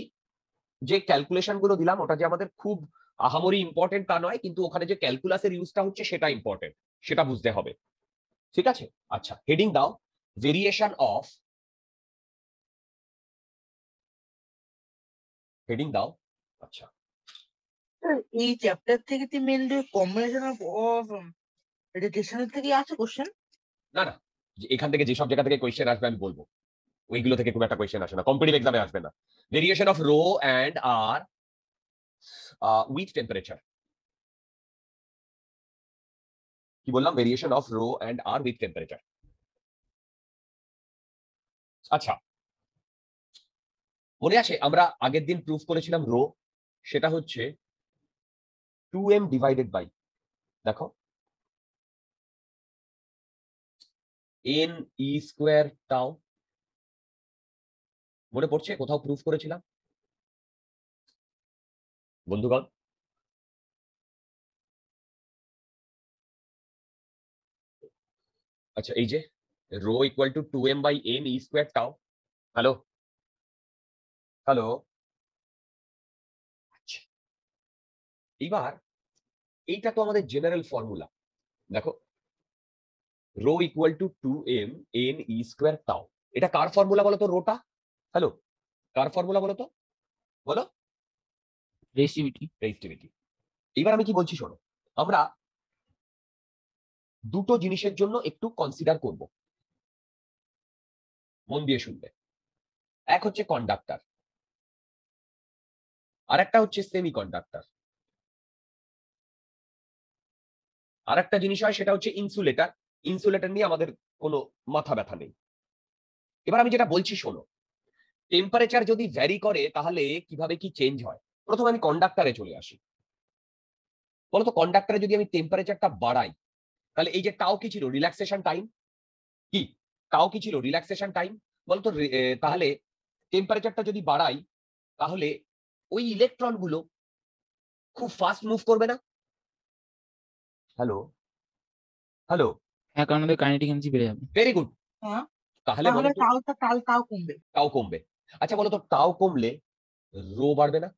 যে ক্যালকুলেশন গুলো দিলাম ওটা যে আমাদের খুব আহামরি ইম্পর্টেন্ট তা নয় কিন্তু ওখানে যে ক্যালকুলাসের ইউজটা হচ্ছে সেটা ইম্পর্টেন্ট সেটা বুঝতে হবে ঠিক আছে আচ্ছা হেডিং দাও ভেরিয়েশন অফ হেডিং দাও আচ্ছা এই চ্যাপ্টার থেকে কি মেনলি কম্বিনেশন অফ অফ থেকে আছে কোশ্চেন না না এখান থেকে যেসব জায়গা থেকে কোয়েশ্চেন আসবে আমি বলবো ওইগুলো থেকে খুব একটা কোয়েশ্চেন আসে না কম্পিটিভ এক্সামে আসবে না variation of rho and R uh, wheat temperature. কি বললাম variation of rho and R with temperature আচ্ছা মনে আছে আমরা আগের দিন প্রুফ করেছিলাম রো সেটা হচ্ছে টু এম ডিভাইডেড বাই দেখো এন ই স্কোয়ার টাও মনে পড়ছে কোথাও প্রুফ করেছিলাম বন্ধুগণ আচ্ছা এই যে rho equal to two M by M E square tau hello hello আচ্ছা। এবার এইটা তো আমাদের জেনারেল ফর্মুলা দেখো rho equal to two M N E square tau এটা কার ফর্মুলা বলো তো রোটা হ্যালো কার ফর্মুলা বলো তো বলো রেজিস্টিভিটি রেজিস্টিভিটি এবার আমি কি বলছি শোনো আমরা দুটো জিনিসের জন্য একটু কনসিডার করব মন দিয়ে শুনবে এক হচ্ছে কন্ডাক্টার আর একটা হচ্ছে সেমি কন্ডাক্টার আর একটা জিনিস হয় সেটা হচ্ছে ইনসুলেটার ইনসুলেটার নিয়ে আমাদের কোনো মাথা ব্যথা নেই এবার আমি যেটা বলছি শোনো টেম্পারেচার যদি ভ্যারি করে তাহলে কিভাবে কি চেঞ্জ হয় প্রথমে আমি কন্ডাক্টারে চলে আসি বলতো কন্ডাক্টারে যদি আমি টেম্পারেচারটা বাড়াই তাহলে এই যে তাও কি ছিল রিল্যাক্সেশন টাইম কি কাউ কি ছিল রিল্যাক্সেশন টাইম বলতো তাহলে টেম্পারেচারটা যদি বাড়াই তাহলে ওই ইলেকট্রনগুলো খুব ফাস্ট মুভ করবে না হ্যালো হ্যালো হ্যাঁ কারণ ওদের কাইনেটিক এনার্জি বেড়ে যাবে ভেরি গুড হ্যাঁ। তাহলে তাহলে টাও কমবে টাও কমবে আচ্ছা বলতো তাও কমলে রো বাড়বে না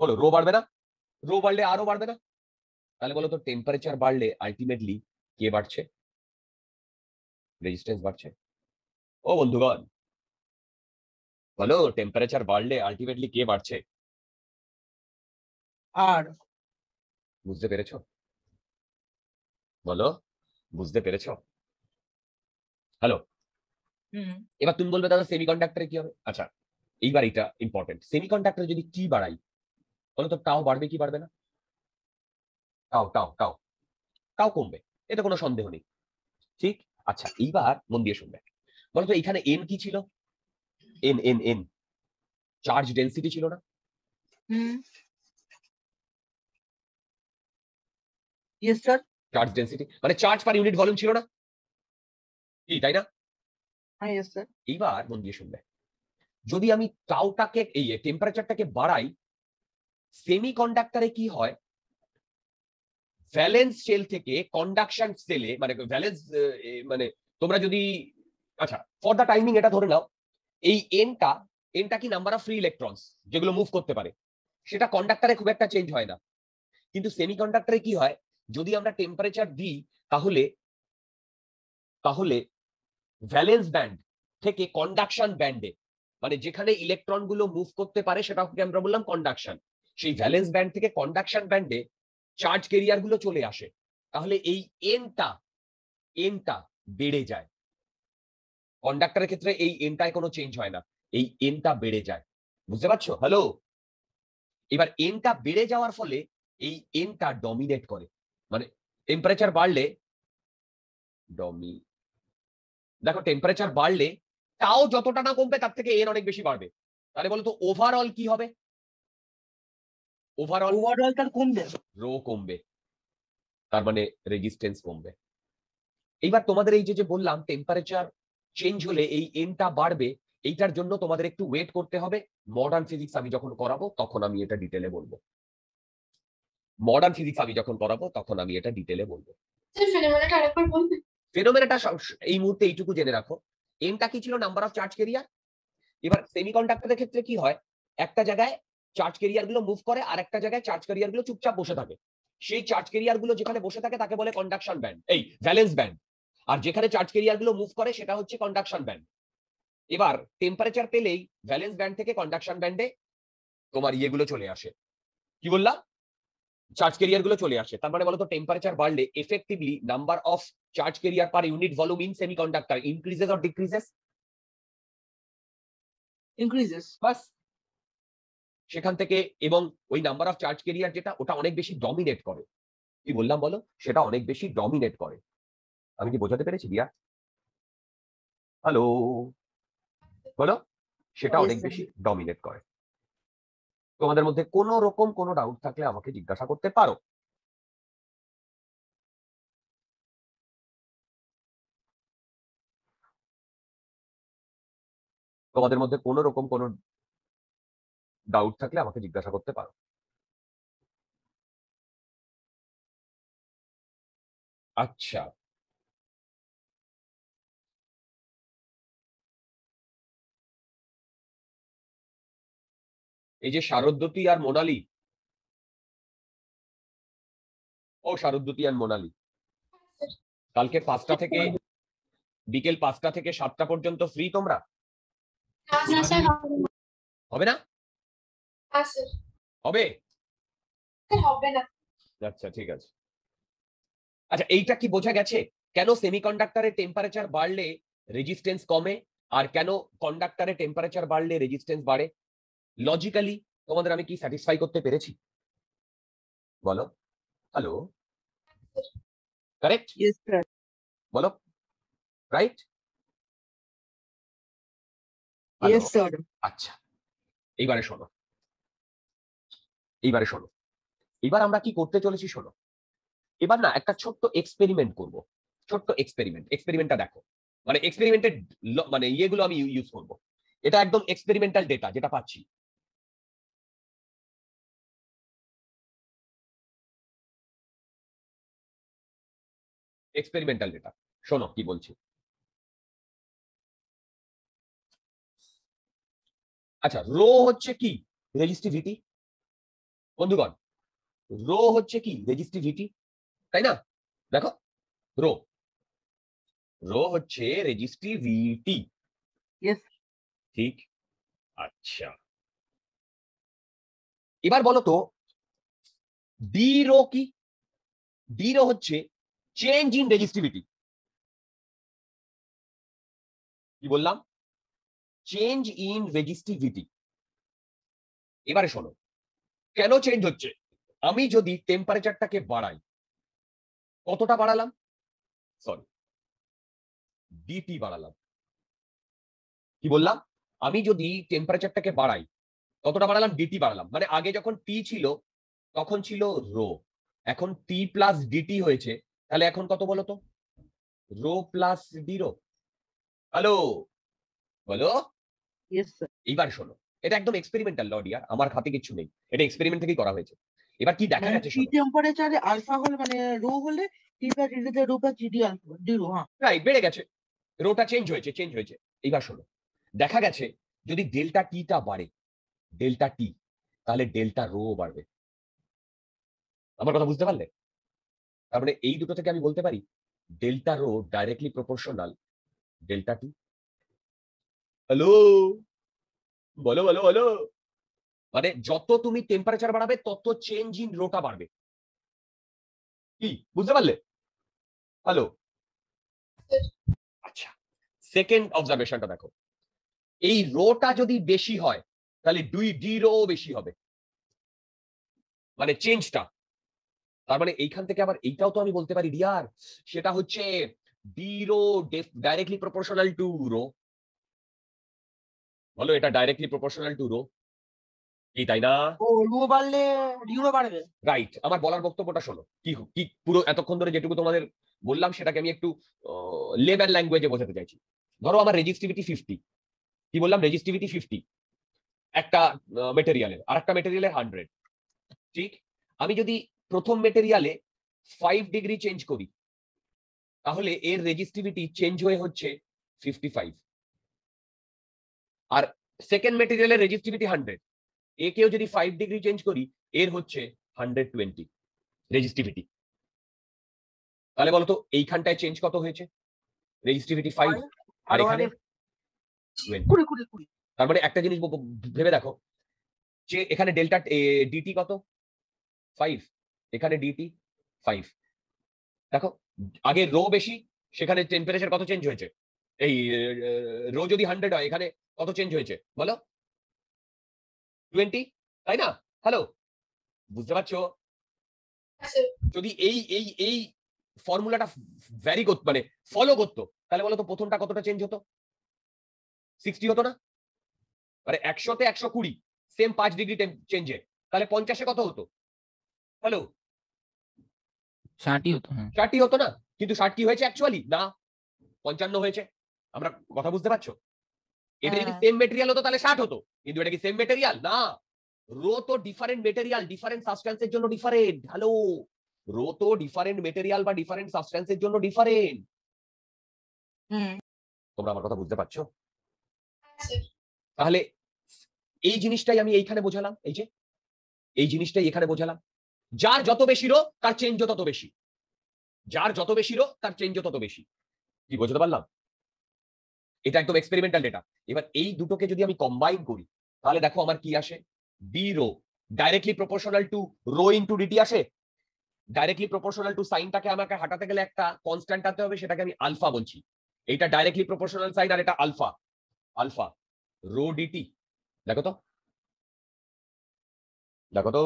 বলো রো বাড়বে না রো বাড়লে আরো বাড়বে না তাহলে বলো তো টেম্পারেচার বাড়লে আলটিমেটলি কে বাড়ছে রেজিস্ট্যান্স বাড়ছে ও বন্ধুগণ বলো টেম্পারেচার বাড়লে আলটিমেটলি কে বাড়ছে আর বুঝতে পেরেছ বলো বুঝতে পেরেছ হ্যালো এবার তুমি বলবে দাদা সেমিকন্ডাক্টরে কি হবে আচ্ছা এইবার এটা ইম্পর্টেন্ট সেমিকন্ডাক্টরে যদি কি বাড়াই বলো তো টাও বাড়বে কি বাড়বে না টাও টাও টাও টাও কমবে এটা কোনো সন্দেহ নেই ঠিক আচ্ছা এইবার মন দিয়ে শুনবে বলো তো এখানে এন কি ছিল N N N charge density ছিল না স্যার চার্জ ডেন্সিটি মানে চার্জ পার ইউনিট ভলিউম ছিল না কি তাই না হ্যাঁ এইবার মন দিয়ে শুনবে যদি আমি টাউটাকে এই টেম্পারেচারটাকে বাড়াই সেমিকন্ডাক্টরে কি হয় ভ্যালেন্স সেল থেকে কন্ডাকশন সেলে মানে ভ্যালেন্স মানে তোমরা যদি আচ্ছা ফর দা টাইমিং এটা ধরে নাও এই এনটা এনটা কি নাম্বার অফ ফ্রি ইলেকট্রনস যেগুলো মুভ করতে পারে সেটা কন্ডাক্টরে খুব একটা চেঞ্জ হয় না কিন্তু সেমি কি হয় যদি আমরা টেম্পারেচার দিই তাহলে তাহলে ভ্যালেন্স ব্যান্ড থেকে কন্ডাকশন ব্যান্ডে মানে যেখানে ইলেকট্রনগুলো মুভ করতে পারে সেটাকে আমরা বললাম কন্ডাকশন সেই ভ্যালেন্স ব্যান্ড থেকে কন্ডাকশন ব্যান্ডে চার্জ কেরিয়ার গুলো চলে আসে তাহলে এই এনটা এনটা বেড়ে যায় কন্ডাক্টরের ক্ষেত্রে এই এনটায় কোনো চেঞ্জ হয় না এই এনটা বেড়ে যায় বুঝতে পারছো হ্যালো এবার এনটা বেড়ে যাওয়ার ফলে এই এনটা ডমিনেট করে মানে টেম্পারেচার বাড়লে ডমি দেখো টেম্পারেচার বাড়লে তাও যতটা না কমবে তার থেকে এন অনেক বেশি বাড়বে তাহলে বলতো ওভারঅল কি হবে ওভারঅল ওভারঅল তার কমবে রো কমবে তার মানে রেজিস্ট্যান্স কমবে এইবার তোমাদের এই যে যে বললাম টেম্পারেচার চেঞ্জ হলে এই এনটা বাড়বে এইটার জন্য তোমাদের একটু ওয়েট করতে হবে মডার্ন ফিজিক্স আমি যখন করাবো তখন আমি এটা ডিটেলে বলবো মডার্ন ফিজিক্স আমি যখন করাবো তখন আমি এটা ডিটেলে বলবো ফেনোমেনাটা এই মুহূর্তে এইটুকু জেনে রাখো এনটা কি ছিল নাম্বার অফ চার্জ কেরিয়ার এবার সেমিকন্ডাক্টরের ক্ষেত্রে কি হয় একটা জায়গায় চার্জ কেরিয়ার গুলো মুভ করে আর একটা জায়গায় চার্জ কেরিয়ার গুলো চুপচাপ বসে থাকে সেই চার্জ কেরিয়ার গুলো যেখানে বসে থাকে তাকে বলে কন্ডাকশন ব্যান্ড এই ভ্যালেন্স ব্যান্ড আর যেখানে চার্জ কেরিয়ার গুলো মুভ করে সেটা হচ্ছে কন্ডাকশন ব্যান্ড এবার টেম্পারেচার পেলেই ভ্যালেন্স ব্যান্ড থেকে কন্ডাকশন ব্যান্ডে তোমার ইয়েগুলো চলে আসে কি বললাম চার্জ কেরিয়ার গুলো চলে আসে তার মানে বলতো টেম্পারেচার বাড়লে effectively number of charge carrier per unit volume in semiconductor increases or decreases increases বাস সেখান থেকে এবং ওই নাম্বার অফ চার্জ কেরিয়ার যেটা ওটা অনেক বেশি ডমিনেট করে কি বললাম বলো সেটা অনেক বেশি ডমিনেট করে আমি কি বোঝাতে পেরেছি বিয়া হ্যালো বলো সেটা অনেক বেশি ডমিনেট করে তোমাদের মধ্যে কোন রকম কোনো ডাউট থাকলে আমাকে জিজ্ঞাসা করতে পারো তোমাদের মধ্যে কোন রকম কোনো ডাউট থাকলে আমাকে জিজ্ঞাসা করতে পারো আচ্ছা এই যে শারদ্যতী আর মোনালি ও শারদ্যতী আর মোনালি কালকে পাঁচটা থেকে বিকেল পাঁচটা থেকে সাতটা পর্যন্ত ফ্রি তোমরা হবে না হ্যাঁ, হ্যাঁ, হবে না আচ্ছা ঠিক আছে আচ্ছা এইটা কি বোঝা গেছে কেন সেমিকন্ডাক্টরের টেম্পারেচার বাড়লে রেজিস্ট্যান্স কমে আর কেন কন্ডাক্টরের টেম্পারেচার বাড়লে রেজিস্ট্যান্স বাড়ে লজিক্যালি তোমাদের আমি কি স্যাটিসফাই করতে পেরেছি বলো হ্যালো কারেক্ট বলো রাইট আচ্ছা এইবারে শোনো এইবারে শোনো এবার আমরা কি করতে চলেছি শোনো এবার না একটা ছোট্ট এক্সপেরিমেন্ট করব ছোট্ট এক্সপেরিমেন্ট এক্সপেরিমেন্টটা দেখো মানে এক্সপেরিমেন্টের মানে ইয়েগুলো আমি ইউজ করব এটা একদম এক্সপেরিমেন্টাল ডেটা যেটা পাচ্ছি এক্সপেরিমেন্টাল ডেটা শোনো কি বলছি আচ্ছা রো হচ্ছে কি রেজিস্টিভিটি বন্ধুগণ রো হচ্ছে কি রেজিস্টিভিটি তাই না দেখো রো রো হচ্ছে রেজিস্টিভিটি ঠিক আচ্ছা এবার বলো তো ডি রো কি ডি রো হচ্ছে চেঞ্জ ইন রেজিস্টিভিটি কি বললাম চেঞ্জ ইন রেজিস্টিভিটি এবারে শোনো কেন চেঞ্জ হচ্ছে আমি যদি টেম্পারেচারটাকে বাড়াই কতটা বাড়ালাম সরি ডিপি বাড়ালাম কি বললাম আমি যদি টেম্পারেচারটাকে বাড়াই কতটা বাড়ালাম ডিটি বাড়ালাম মানে আগে যখন টি ছিল তখন ছিল রো এখন টি প্লাস ডিটি হয়েছে তাহলে এখন কত বলো তো রো প্লাস ডিরো হ্যালো বলো এইবার শোনো এটা একদম এক্সপেরিমেন্টাল লড ইয়ার আমার হাতে কিছু নেই এটা এক্সপেরিমেন্ট থেকেই করা হয়েছে এবার কি দেখা মানে যাচ্ছে টি টেম্পারেচারে আলফা হল মানে রো হলে টি বা টি তে রো বা ডি আলফা ডি রো হ্যাঁ রাইট বেড়ে গেছে রোটা চেঞ্জ হয়েছে চেঞ্জ হয়েছে এইবার শোনো দেখা গেছে যদি ডেল্টা টি টা বাড়ে ডেল্টা টি তাহলে ডেল্টা রো বাড়বে আমার কথা বুঝতে পারলে তারপরে মানে এই দুটো থেকে আমি বলতে পারি delta rho directly proportional delta T hello বলো বলো বলো মানে যত তুমি টেম্পারেচার বাড়াবে তত চেঞ্জ ইন রোটা বাড়বে কি বুঝতে পারলে হ্যালো আচ্ছা সেকেন্ড অবজারভেশনটা দেখো এই রোটা যদি বেশি হয় তাহলে দুই ডি রো বেশি হবে মানে চেঞ্জটা তার মানে এইখান থেকে আবার এইটাও তো আমি বলতে পারি ডিয়ার সেটা হচ্ছে D rho directly proportional to rho বলো এটা ডাইরেক্টলি প্রপোর্শনাল টু রো কি তাই না রো বাড়লে ইউরো বাড়বে রাইট আমার বলার বক্তব্যটা শোনো কি কি পুরো এতক্ষণ ধরে যেটুকু তোমাদের বললাম সেটাকে আমি একটু লেবার ল্যাঙ্গুয়েজে বোঝাতে চাইছি ধরো আমার রেজিস্টিভিটি ফিফটি কি বললাম রেজিস্টিভিটি ফিফটি একটা মেটেরিয়ালের আর একটা মেটেরিয়ালের হান্ড্রেড ঠিক আমি যদি প্রথম মেটেরিয়ালে ফাইভ ডিগ্রি চেঞ্জ করি তাহলে এর রেজিস্টিভিটি চেঞ্জ হয়ে হচ্ছে ফিফটি ফাইভ আর সেকেন্ড মেটেরিয়ালের রেজিস্টিভিটি হান্ড্রেড একেও যদি ফাইভ ডিগ্রি চেঞ্জ করি এর হচ্ছে হান্ড্রেড টোয়েন্টি রেজিস্টিভিটি তাহলে বলতো এইখানটায় চেঞ্জ কত হয়েছে রেজিস্টিভিটি ফাইভ আর এখানে তারপরে মানে একটা জিনিস ভেবে দেখো যে এখানে ডেল্টা ডিটি কত ফাইভ এখানে ডিটি ফাইভ দেখো আগে রো বেশি সেখানে টেম্পারেচার কত চেঞ্জ হয়েছে এই রো যদি হান্ড্রেড হয় এখানে কত চেঞ্জ হয়েছে বলো টোয়েন্টি তাই না হ্যালো বুঝতে পারছো আচ্ছা। যদি এই এই এই ফর্মুলাটা ভ্যারি করতো মানে ফলো করতো তাহলে বলো তো প্রথমটা কতটা চেঞ্জ হতো সিক্সটি হতো না মানে একশোতে একশো কুড়ি সেম পাঁচ ডিগ্রি চেঞ্জে তাহলে পঞ্চাশে কত হতো হ্যালো ষাটই হতো হ্যাঁ। ষাটই হতো না কিন্তু ষাট কি হয়েছে অ্যাকচুয়ালি না পঞ্চান্ন হয়েছে আমরা কথা বুঝতে পারছো এটা যদি সেম হ্যাঁ। মেটেরিয়াল হতো তাহলে ষাট হতো কিন্তু এটা কি সেম মেটেরিয়াল না রো তো ডিফারেন্ট মেটেরিয়াল ডিফারেন্ট সাবস্ট্যান্সের জন্য ডিফারেন্ট হ্যালো রো তো ডিফারেন্ট মেটেরিয়াল বা ডিফারেন্ট সাবস্ট্যান্সের জন্য ডিফারেন্ট তোমরা আমার কথা বুঝতে পারছো আচ্ছা। তাহলে এই জিনিসটাই আমি এইখানে বোঝালাম এই যে এই জিনিসটাই এখানে বোঝালাম যার যত বেশি রো তার চেঞ্জও তত বেশি যার যত বেশি রো তার চেঞ্জও তত বেশি কি বোঝাতে পারলাম এটা একদম এক্সপেরিমেন্টাল ডেটা এবার এই দুটোকে যদি আমি কম্বাইন করি তাহলে দেখো আমার কি আসে B rho directly proportional to rho into D T আসে ডাইরেক্টলি প্রপোর্শনাল টু সাইনটাকে আমাকে হাঁটাতে গেলে একটা কনস্ট্যান্ট আনতে হবে সেটাকে আমি আলফা বলছি এটা ডাইরেক্টলি প্রপোর্শনাল সাইন আর এটা আলফা আলফা রো ডিটি দেখো তো দেখো তো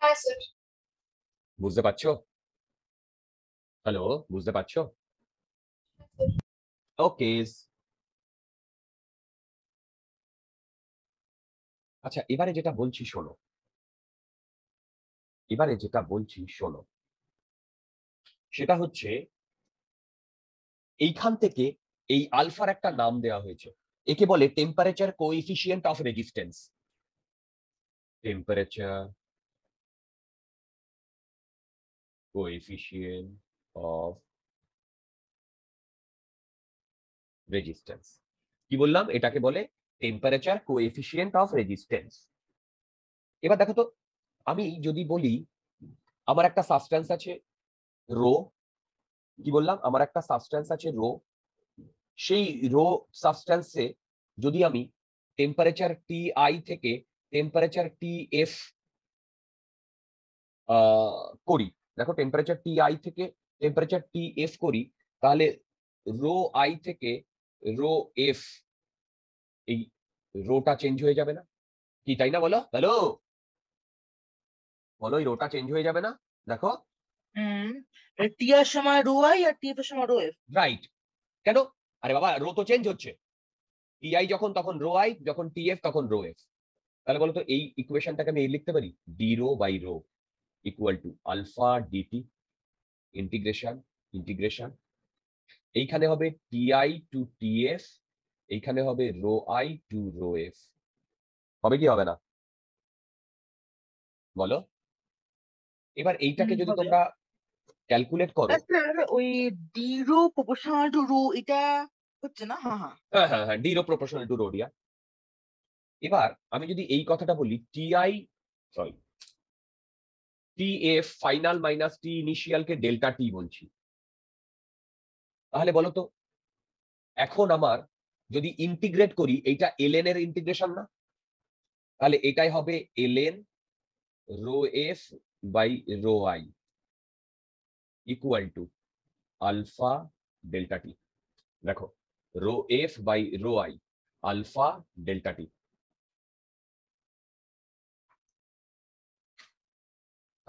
হ্যাঁ স্যার বুঝতে পারছো হ্যালো বুঝতে পারছো ওকে আচ্ছা এবারে যেটা বলছি শোনো এবারে যেটা বলছি শোনো সেটা হচ্ছে এইখান থেকে এই আলফার একটা নাম দেওয়া হয়েছে একে বলে temperature coefficient of resistance temperature coefficient of resistance কি বললাম এটাকে বলে টেম্পারেচার কোএফিসিয়েন্ট অফ রেজিস্ট্যান্স এবার দেখো তো আমি যদি বলি আমার একটা সাবস্ট্যান্স আছে রো কি বললাম আমার একটা সাবস্ট্যান্স আছে রো সেই রো সাবস্ট্যান্সে যদি আমি টেম্পারেচার টি আই থেকে টেম্পারেচার টি এফ করি দেখো টেম্পারেচার টি আই থেকে টেম্পারেচার টি এফ করি তাহলে রো আই থেকে রো এফ এই রোটা চেঞ্জ হয়ে যাবে না কি তাই না বলো হ্যালো বলো এই রোটা চেঞ্জ হয়ে যাবে না দেখো টি আর সময় রো আই আর টি এফ সময় রো এফ রাইট কেন আরে বাবা রো তো চেঞ্জ হচ্ছে টি আই যখন তখন রো আই যখন টি এফ তখন রো এফ তাহলে বলো তো এই ইকুয়েশনটাকে আমি লিখতে পারি D rho by rho equal to alpha dt integration integration এইখানে হবে টিআই টু টিএফ এইখানে হবে rho I to rho F হবে কি হবে না বলো এবার এইটাকে যদি তোমরা ক্যালকুলেট করো আচ্ছা, ওই D rho proportional to rho এটা হচ্ছে না হ্যাঁ হ্যাঁ হ্যাঁ হ্যাঁ ডি হ্যাঁ, rho proportional to rho dear এবার আমি যদি এই কথাটা বলি T I sorry T final minus T ইনিশিয়ালকে ডেল্টা টি বলছি তাহলে এখন আমার যদি ইন্টিগ্রেট করি এইটা এলএন এর ইন্টিগ্রেশন না তাহলে এটাই হবে L N rho F by rho I equal to alpha delta টি দেখো rho F by rho I alpha delta T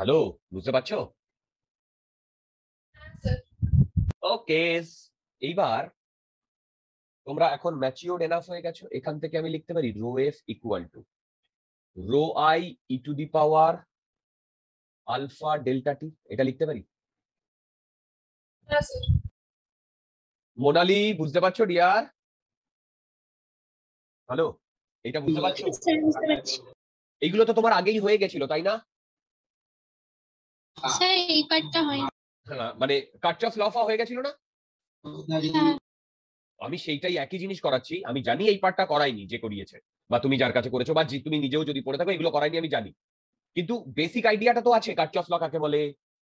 hello বুঝতে পারছো ওকে হ্যাঁ, এইবার তোমরা এখন ম্যাচিওর এনাফ হয়ে গেছো এখান থেকে আমি লিখতে পারি rho F equal to rho I E to the power alpha delta T এটা লিখতে পারি মোনালি হ্যাঁ, বুঝতে পারছো ডিয়ার হ্যালো এটা বুঝতে পারছো এইগুলো তো তোমার আগেই হয়ে গেছিল তাই না হ্যাঁ। স্যার এই হয় হ্যাঁ, মানে লফা হয়ে গেছিল না হ্যাঁ। আমি সেইটাই একই জিনিস করাচ্ছি আমি জানি এই পার্টটা করাইনি যে করিয়েছে বা তুমি যার কাছে করেছো বা তুমি নিজেও যদি পড়ে থাকো এগুলো করাইনি আমি জানি কিন্তু বেসিক আইডিয়াটা তো আছে কাটচ অফ ল কাকে বলে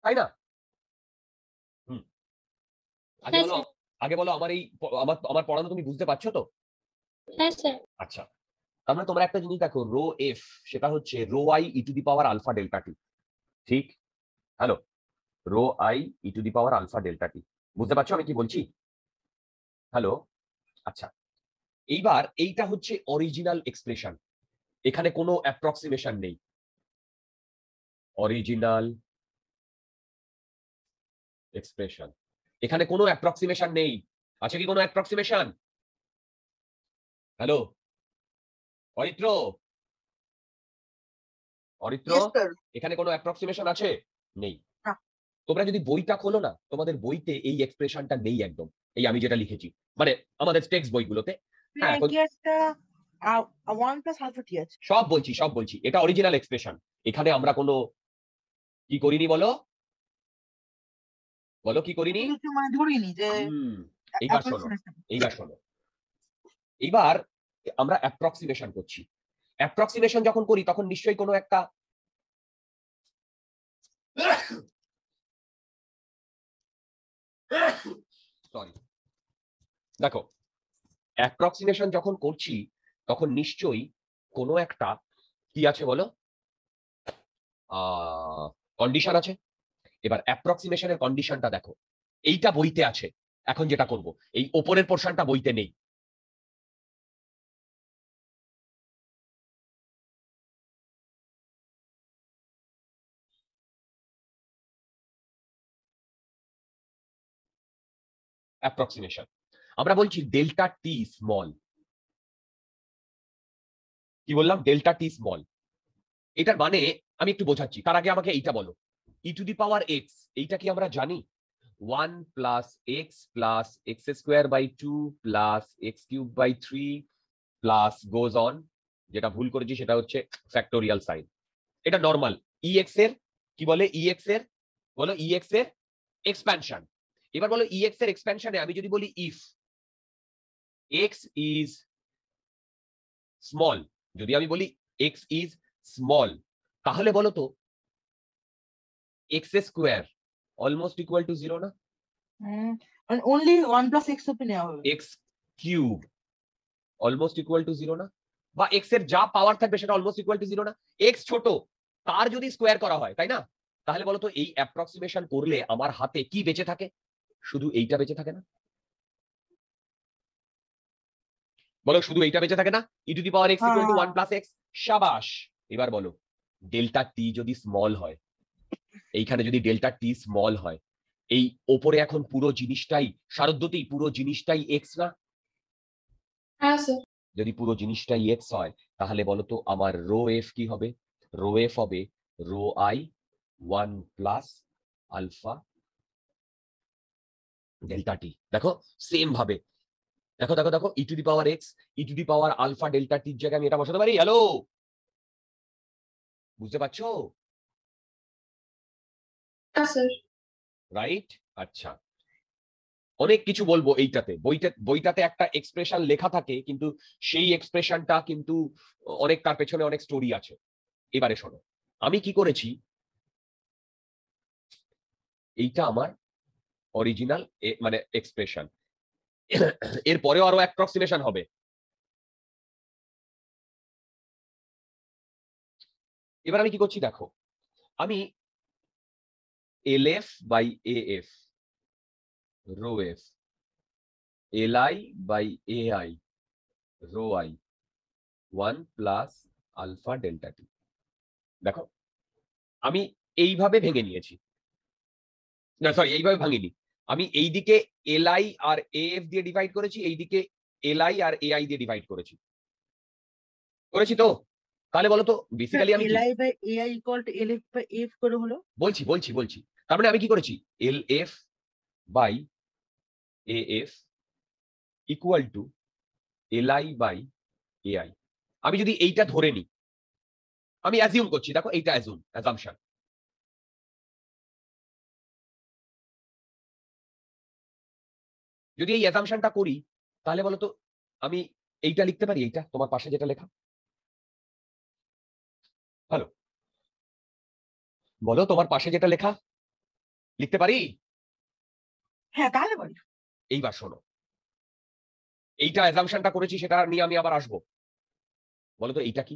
তাই না আগে বলো আগে বলো আমার এই আমার আমার পড়ানো তুমি বুঝতে পারছো তো আচ্ছা তাহলে মানে তোমরা একটা জিনিস দেখো রো এফ সেটা হচ্ছে rho I E to the power alpha delta T ঠিক hello rho I E to the power alpha delta T বুঝতে পারছো আমি কি বলছি হ্যালো আচ্ছা এইবার এইটা হচ্ছে অরিজিনাল এক্সপ্রেশন এখানে কোনো অ্যাপ্রক্সিমেশন নেই অরিজিনাল এক্সপ্রেশন এখানে কোনো অ্যাপ্রক্সিমেশন নেই আছে কি কোনো অ্যাপ্রক্সিমেশন হ্যালো অরিত্র অরিত্র এখানে কোনো অ্যাপ্রক্সিমেশন আছে নেই তোমরা যদি বইটা খোলো না তোমাদের বইতে এই এক্সপ্রেশনটা নেই একদম এই আমি যেটা লিখেছি মানে আমাদের টেক্সট বইগুলোতে মানে হ্যাঁ, সব বলছি সব বলছি এটা অরিজিনাল এক্সপ্রেশন এখানে আমরা কোনো কি করিনি বলো বলো কি করিনি মানে এইবার শোনো এইবার শোনো এইবার আমরা অ্যাপ্রক্সিমেশন করছি অ্যাপ্রক্সিমেশন যখন করি তখন নিশ্চয়ই কোনো একটা দেখো অ্যাপ্রক্সিমেশন যখন করছি তখন নিশ্চয়ই কোনো একটা কি আছে বলো কন্ডিশন আছে এবার অ্যাপ্রক্সিমেশনের কন্ডিশনটা দেখো এইটা বইতে আছে এখন যেটা করব এই ওপরের পোর্শনটা বইতে নেই অ্যাপ্রক্সিমেশন আমরা বলছি ডেল্টা টি স্মল কি বললাম ডেল্টা টি স্মল এটার মানে আমি একটু বোঝাচ্ছি তার আগে আমাকে এইটা বলো ই টু দি পাওয়ার এক্স এইটা কি আমরা জানি one plus X plus X square by two plus X cube by three plus goes on যেটা ভুল করেছি সেটা হচ্ছে ফ্যাক্টোরিয়াল সাইন এটা নর্মাল ই এক্স এর কি বলে ই e এক্স এর বলো ই e এক্স এর এক্সপ্যানশন এবার বলো ইএক্স e এর এক্সপ্যানশনে আমি যদি বলি ইফ এক্স ইজ স্মল যদি আমি বলি এক্স ইজ স্মল তাহলে বলো তো x square almost equal to zero না only one x x cube almost equal to zero না বা এক্স এর যা পাওয়ার থাকবে সেটা অলমোস্ট ইকুয়াল টু জিরো না এক্স ছোট তার যদি স্কোয়ার করা হয় তাই না তাহলে বলতো এই অ্যাপ্রক্সিমেশন করলে আমার হাতে কি বেঁচে থাকে শুধু এইটা বেঁচে থাকে না বলো শুধু এইটা বেঁচে থাকে না e to the power x equal to one plus x সাবাস এবার বলো ডেল্টা টি যদি স্মল হয় এইখানে যদি ডেল্টা টি স্মল হয় এই ওপরে এখন পুরো জিনিসটাই শারদ্যতেই পুরো জিনিসটাই এক্স না হ্যাঁ, যদি পুরো জিনিসটাই এক্স হয় তাহলে বলো তো আমার রো এফ কি হবে রো এফ হবে rho i one plus alpha delta টি দেখো সেম ভাবে দেখো দেখো দেখো e to the power x e to the power alpha delta টির জায়গায় আমি এটা বসাতে পারি হ্যালো বুঝতে পারছো রাইট হ্যাঁ, আচ্ছা অনেক কিছু বলবো এইটাতে বইটা বইটাতে একটা এক্সপ্রেশন লেখা থাকে কিন্তু সেই এক্সপ্রেশনটা কিন্তু অনেক তার পেছনে অনেক স্টোরি আছে এবারে শোনো আমি কি করেছি এইটা আমার অরিজিনাল মানে এক্সপ্রেশন এরপরেও আরো অ্যাপ্রক্সিমেশন হবে এবার আমি কি করছি দেখো আমি l f by a f rho f l i by a i rho i one plus alpha delta টি দেখো আমি এইভাবে ভেঙে নিয়েছি না সরি এইভাবে ভাঙিনি আমি এইদিকে এলআই আর এএফ দিয়ে ডিভাইড করেছি এইদিকে এলআই আর এআই দিয়ে ডিভাইড করেছি করেছি তো তাহলে বলো তো বেসিক্যালি আমি l i by a i equal to l f by f করে হলো বলছি বলছি বলছি তার মানে আমি কি করেছি l f by a f equal to l i by a i আমি যদি এইটা ধরে নিই আমি অ্যাজিউম করছি দেখো এইটা অ্যাজিউম অ্যাজাম্পশন যদি এই অ্যাজামশনটা করি তাহলে বলতো আমি এইটা লিখতে পারি এইটা তোমার পাশে যেটা লেখা হ্যালো বলো তোমার পাশে যেটা লেখা লিখতে পারি হ্যাঁ তাহলে এইবার শোনো এইটা অ্যাজামশনটা করেছি সেটা নিয়ে আমি আবার আসবো বলো তো এইটা কি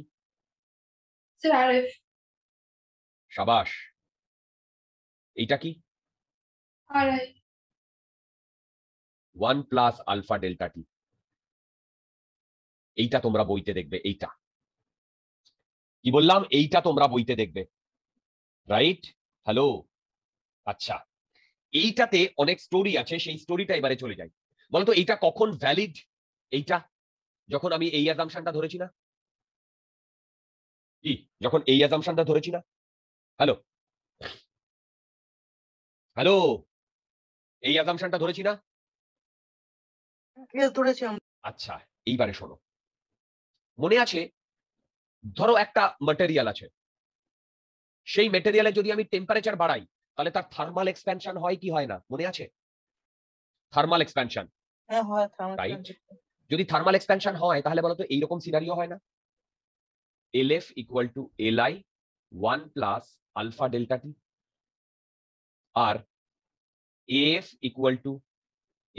সাবাস এইটা কি one plus alpha delta t এইটা তোমরা বইতে দেখবে এইটা কি বললাম এইটা তোমরা বইতে দেখবে রাইট হ্যালো আচ্ছা এইটাতে অনেক স্টোরি আছে সেই স্টোরিটা এবারে চলে যায় বলতো এইটা কখন ভ্যালিড এইটা যখন আমি এই অ্যাজামশনটা ধরেছি না কি যখন এই অ্যাজামশনটা ধরেছি না হ্যালো হ্যালো এই অ্যাজামশনটা ধরেছি না আচ্ছা এইবারে শোনো মনে আছে ধরো একটা মেটেরিয়াল আছে সেই মেটেরিয়ালে যদি আমি টেম্পারেচার বাড়াই তাহলে তার থার্মাল এক্সপ্যানশন হয় কি হয় না মনে আছে থার্মাল এক্সপ্যানশন রাইট যদি থার্মাল এক্সপ্যানশন হয় তাহলে বলতো এইরকম সিনারিও হয় না l f equal to l i one plus alpha delta t আর a f equal to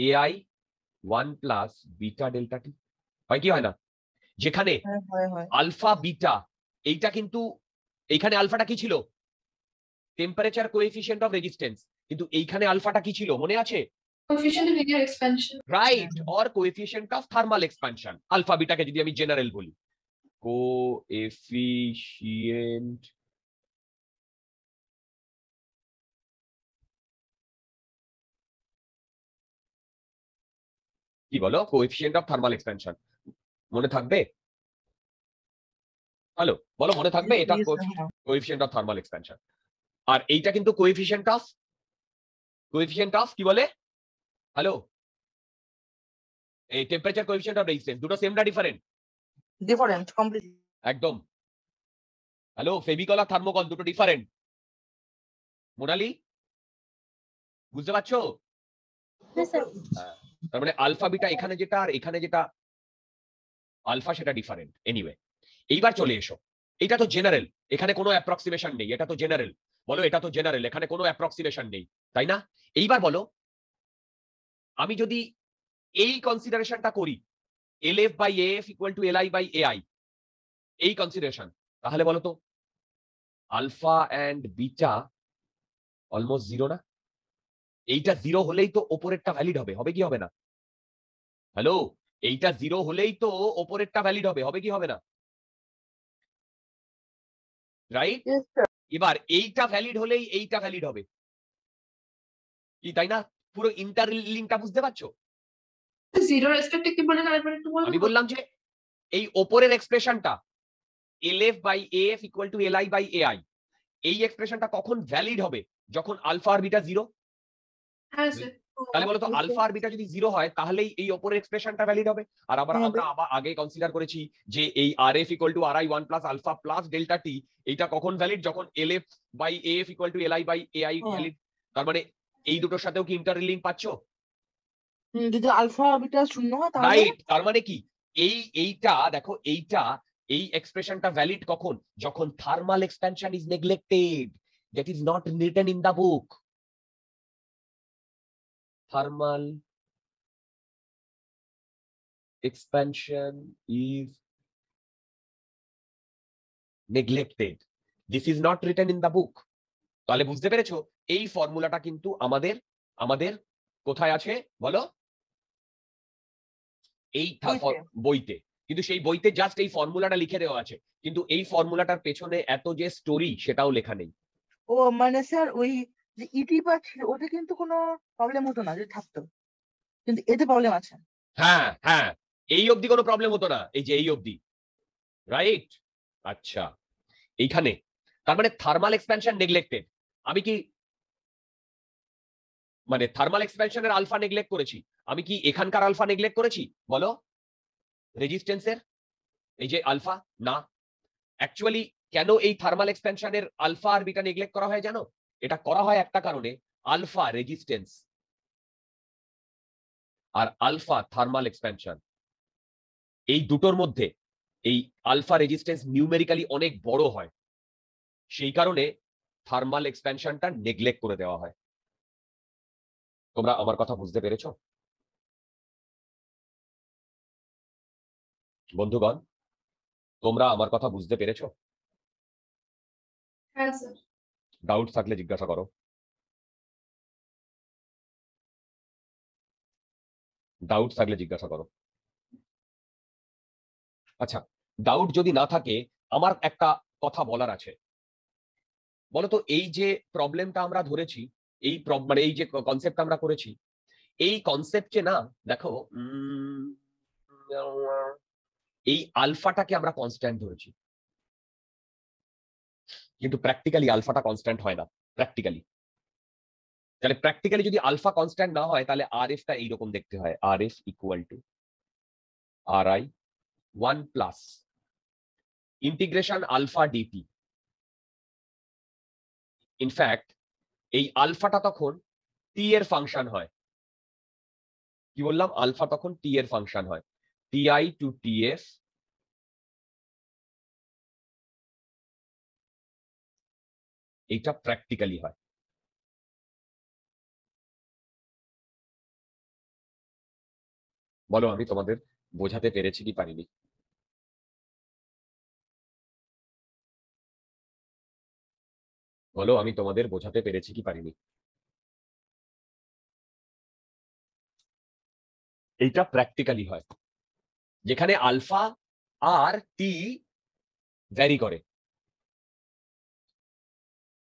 a i one plus beta delta t হয় কি হয় না যেখানে হ্যাঁ, আলফা বিটা এইটা কিন্তু এইখানে আলফাটা কি ছিল টেম্পারেচার কোএফিসিয়েন্ট অফ রেজিস্ট্যান্স কিন্তু এইখানে আলফাটা কি ছিল মনে আছে right or coefficient of thermal expansion alpha বিটাকে যদি আমি জেনারেল বলি কোএফিসিয়েন্ট কি বলো কোএফিসিয়েন্ট অফ থার্মাল এক্সপ্যানশন মনে থাকবে হ্যালো বলো মনে থাকবে এটা কোএফিসিয়েন্ট অফ থার্মাল এক্সপ্যানশন আর এইটা কিন্তু কোএফিসিয়েন্ট অফ কোএফিসিয়েন্ট অফ কি বলে হ্যালো এই টেম্পারেচার কোএফিসিয়েন্ট অফ রেজিস্ট্যান্স দুটো সেম না ডিফারেন্ট ডিফারেন্ট কমপ্লিট একদম হ্যালো ফেবিকল আর থার্মোকল দুটো ডিফারেন্ট মোনালি বুঝতে পারছো হ্যাঁ তার মানে আলফা বিটা এখানে যেটা আর এখানে যেটা আলফা সেটা ডিফারেন্ট এনিওয়ে এইবার চলে এসো এটা তো জেনারেল এখানে কোনো অ্যাপ্রক্সিমেশন নেই এটা তো জেনারেল বলো এটা তো জেনারেল এখানে কোনো অ্যাপ্রক্সিমেশন নেই তাই না এইবার বলো আমি যদি এই কনসিডারেশনটা করি l f by f equal to l i by a i এই কনসিডারেশন তাহলে বলো তো alpha and beta almost zero না এইটা জিরো হলেই তো ওপরেরটা ভ্যালিড হবে হবে কি হবে না হ্যালো এইটা জিরো হলেই তো ওপরেরটা ভ্যালিড হবে হবে কি হবে না রাইট এবার এইটা ভ্যালিড হলেই এইটা ভ্যালিড হবে কি তাই না পুরো ইন্টারলিংকটা বুঝতে পারছো জিরো রেসপেক্টে কি বলেন আরেকবার একটু বলুন আমি বললাম যে এই ওপরের এক্সপ্রেশনটা lf by a f equal to l i by a i এই এক্সপ্রেশনটা কখন ভ্যালিড হবে যখন আলফা আর বিটা জিরো হ্যাঁ, তাহলে বলতো আলফা আর বিটা যদি জিরো হয় তাহলেই এই ওপরের এক্সপ্রেশনটা ভ্যালিড হবে আর আবার হ্যাঁ, আমরা আবার আগে কনসিডার করেছি যে এই r f equal to r i one plus alpha plus delta t এইটা কখন ভ্যালিড যখন l f by a f equal to l i by a i valid তার মানে এই দুটোর সাথেও কি ইন্টারলিঙ্ক পাচ্ছ যদি আলফা বিটা শূন্য হয় তাহলে রাইট তার মানে কি এই এইটা দেখো এইটা এই এক্সপ্রেশনটা ভ্যালিড কখন যখন thermal expansion is neglected that is not written in the book thermal expansion is neglected. This is not written in the book. তাহলে বুঝতে পেরেছো এই ফর্মুলাটা কিন্তু আমাদের আমাদের কোথায় আছে বলো এই বইতে কিন্তু সেই বইতে জাস্ট এই ফর্মুলাটা লিখে দেওয়া আছে কিন্তু এই ফর্মুলাটার পেছনে এত যে স্টোরি সেটাও লেখা নেই ও মানে স্যার ওই যে ইউটিউবার e ছিল ওটা কিন্তু কোনো প্রবলেম হতো না যে থাকতো কিন্তু এতে প্রবলেম আছে হ্যাঁ হ্যাঁ এই অবধি কোনো প্রবলেম হতো না এই যে এই অবধি রাইট আচ্ছা এইখানে তার মানে থার্মাল এক্সপ্যানশন নেগলেক্টেড আমি কি মানে থার্মাল এক্সপ্যানশনের আলফা নেগলেক্ট করেছি আমি কি এখানকার আলফা নেগলেক্ট করেছি বলো রেজিস্ট্যান্সের এই যে আলফা না অ্যাকচুয়ালি কেন এই থার্মাল এক্সপেনশনের আলফা আর বিটা নেগলেক্ট করা হয় জানো এটা করা হয় একটা কারণে আলফা রেজিস্টেন্স আর আলফা থার্মাল এক্সপ্যানশন এই দুটোর মধ্যে এই আলফা রেজিস্ট্যান্স নিউমেরিক্যালি অনেক বড় হয় সেই কারণে থার্মাল এক্সপ্যানশনটা নেগলেক্ট করে দেওয়া হয় তোমরা আমার কথা বুঝতে পেরেছ বন্ধুগণ তোমরা আমার কথা বুঝতে পেরেছ হ্যাঁ স্যার ডাউট থাকলে জিজ্ঞাসা করো ডাউট থাকলে জিজ্ঞাসা করো আচ্ছা ডাউট যদি না থাকে আমার একটা কথা বলার আছে বলতো এই যে প্রবলেমটা আমরা ধরেছি এই মানে এই যে কনসেপ্ট আমরা করেছি এই কনসেপ্টে না দেখো এই আলফাটাকে আমরা কনস্ট্যান্ট ধরেছি কিন্তু প্র্যাকটিক্যালি আলফাটা কনস্ট্যান্ট হয় না প্র্যাকটিক্যালি তাহলে প্র্যাকটিক্যালি যদি আলফা কনস্ট্যান্ট না হয় তাহলে আর এফ টা এইরকম দেখতে হয় r f equal to r i one plus integration alpha d p in fact এই আলফাটা তখন টি এর ফাংশন হয় কি বললাম আলফা তখন টি এর ফাংশন হয় t i to t f এইটা প্র্যাকটিক্যালি হয় বলো আমি তোমাদের বোঝাতে পেরেছি কি পারিনি বলো আমি তোমাদের বোঝাতে পেরেছি কি পারিনি এইটা প্র্যাকটিক্যালি হয় যেখানে আলফা আর টি ভ্যারি করে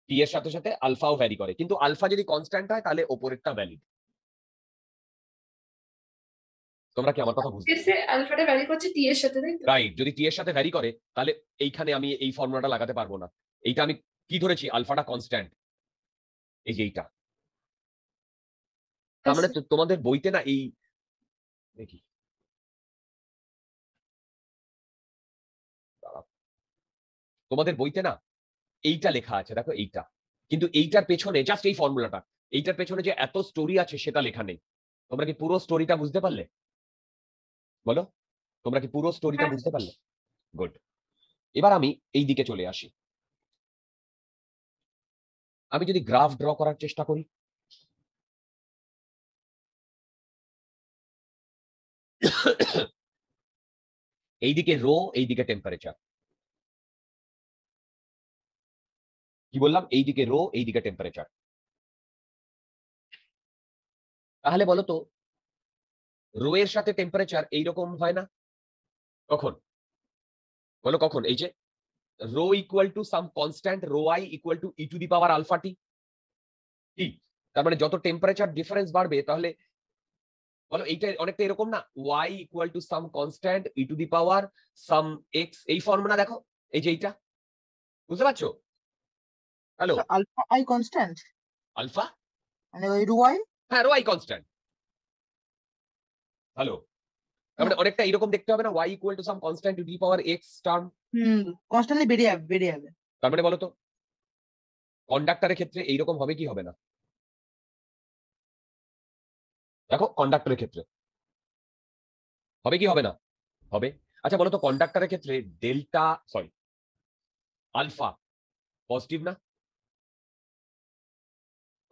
টি এর সাথে সাথে আলফাও ভ্যারি করে কিন্তু আলফা যদি কনস্ট্যান্ট হয় তাহলে ওপরেরটা ভ্যালিড তোমরা কি আমার কথা বুঝতে আলফাটা ভ্যারি করছে টি এর সাথে তাই রাইট যদি টি এর সাথে ভ্যারি করে তাহলে এইখানে আমি এই ফর্মুলাটা লাগাতে পারবো না এইটা আমি কি ধরেছি আলফাটা কনস্ট্যান্ট এই যে এইটা তার মানে তোমাদের বইতে না এই দেখি তোমাদের বইতে না এইটা লেখা আছে দেখো এইটা কিন্তু এইটার পেছনে জাস্ট এই ফর্মুলাটা এইটার পেছনে যে এত স্টোরি আছে সেটা লেখা নেই তোমরা কি পুরো স্টোরিটা বুঝতে পারলে বলো তোমরা কি পুরো স্টোরিটা হ্যাঁ। বুঝতে পারলে গুড এবার আমি এই দিকে চলে আসি আমি যদি গ্রাফ ড্র করার চেষ্টা করি এইদিকে রো এইদিকে টেম্পারেচার কি বললাম এইদিকে রো এইদিকে টেম্পারেচার তাহলে বলতো রো এর সাথে টেম্পারেচার এইরকম হয় না কখন বলো কখন এই যে rho equal to some constant rho I equal to e to the power alpha t তার মানে যত টেম্পারেচার ডিফারেন্স বাড়বে তাহলে বলো এইটা অনেকটা এরকম না y equal to some constant e to the power some x এই ফর্মুলা দেখো এই যে এইটা বুঝতে পারছো hello alpha i constant alpha মানে ওই রো আই হ্যাঁ রো কনস্ট্যান্ট হ্যালো তারপরে অনেকটা এরকম দেখতে হবে না y equal to some constant to the power x term hmm constantly বেরিয়ে যাবে বেরিয়ে যাবে তার মানে বলো তো কন্ডাক্টরের ক্ষেত্রে এইরকম হবে কি হবে না দেখো কন্ডাক্টরের ক্ষেত্রে হবে কি হবে না হবে আচ্ছা বলো তো কন্ডাক্টরের ক্ষেত্রে ডেল্টা সরি আলফা পজিটিভ না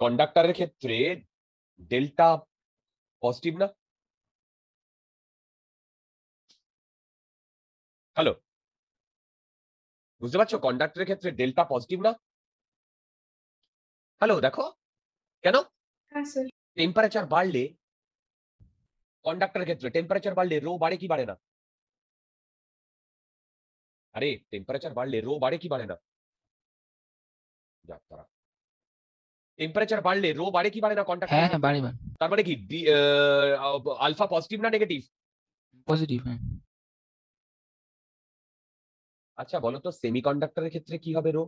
কন্ডাক্টরের ক্ষেত্রে ডেল্টা পজিটিভ না হ্যালো বুঝতে পারছো কন্ডাক্টরের ক্ষেত্রে ডেল্টা পজিটিভ না হ্যালো দেখো কেন টেম্পারেচার হ্যাঁ, বাড়লে কন্ডাক্টরের ক্ষেত্রে টেম্পারেচার বাড়লে রো বাড়ে কি বাড়ে না আরে টেম্পারেচার বাড়লে রো বাড়ে কি বাড়ে না যাক তারা টেম্পারেচার বাড়লে রো বাড়ে কি বাড়ে না কন্টাক্ট হ্যাঁ, হ্যাঁ বাড়ে বাড়ে তারপরে মানে কি আলফা পজিটিভ না নেগেটিভ পজিটিভ হ্যাঁ আচ্ছা বলো তো সেমিকন্ডাক্টরের ক্ষেত্রে কি হবে রো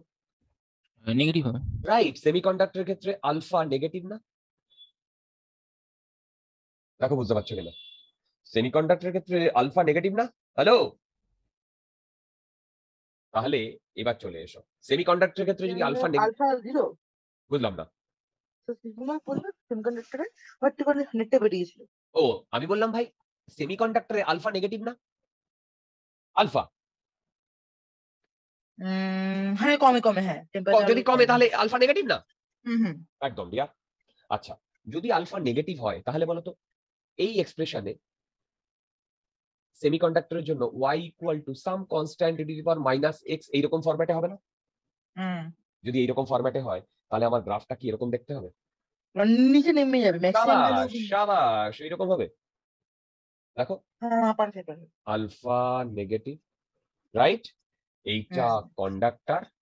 নেগেটিভ হবে রাইট সেমিকন্ডাক্টরের ক্ষেত্রে আলফা নেগেটিভ না দেখো বুঝতে পারছো কিনা সেমিকন্ডাক্টরের ক্ষেত্রে আলফা নেগেটিভ না হ্যালো তাহলে এবার চলে এসো সেমিকন্ডাক্টরের ক্ষেত্রে যদি আলফা বুঝলাম না ও আমি বললাম ভাই সেমিকন্ডাক্টরে আলফা নেগেটিভ না আলফা হ্যাঁ কমে কমে হ্যাঁ যদি কমে তাহলে আলফা নেগেটিভ না হুম একদম রিয়া আচ্ছা যদি আলফা নেগেটিভ হয় তাহলে বলো তো এই এক্সপ্রেশনে সেমিকন্ডাক্টরের জন্য y equal to some constant to power minus x এইরকম ফরম্যাটে হবে না যদি এইরকম ফরম্যাটে হয় তাহলে আমার গ্রাফটা কি এরকম দেখতে হবে মানে নিচে নেমে যাবে সাবাস সাবাস এইরকম হবে দেখো আলফা নেগেটিভ রাইট এইটা কন্ডাক্টর হ্যাঁ।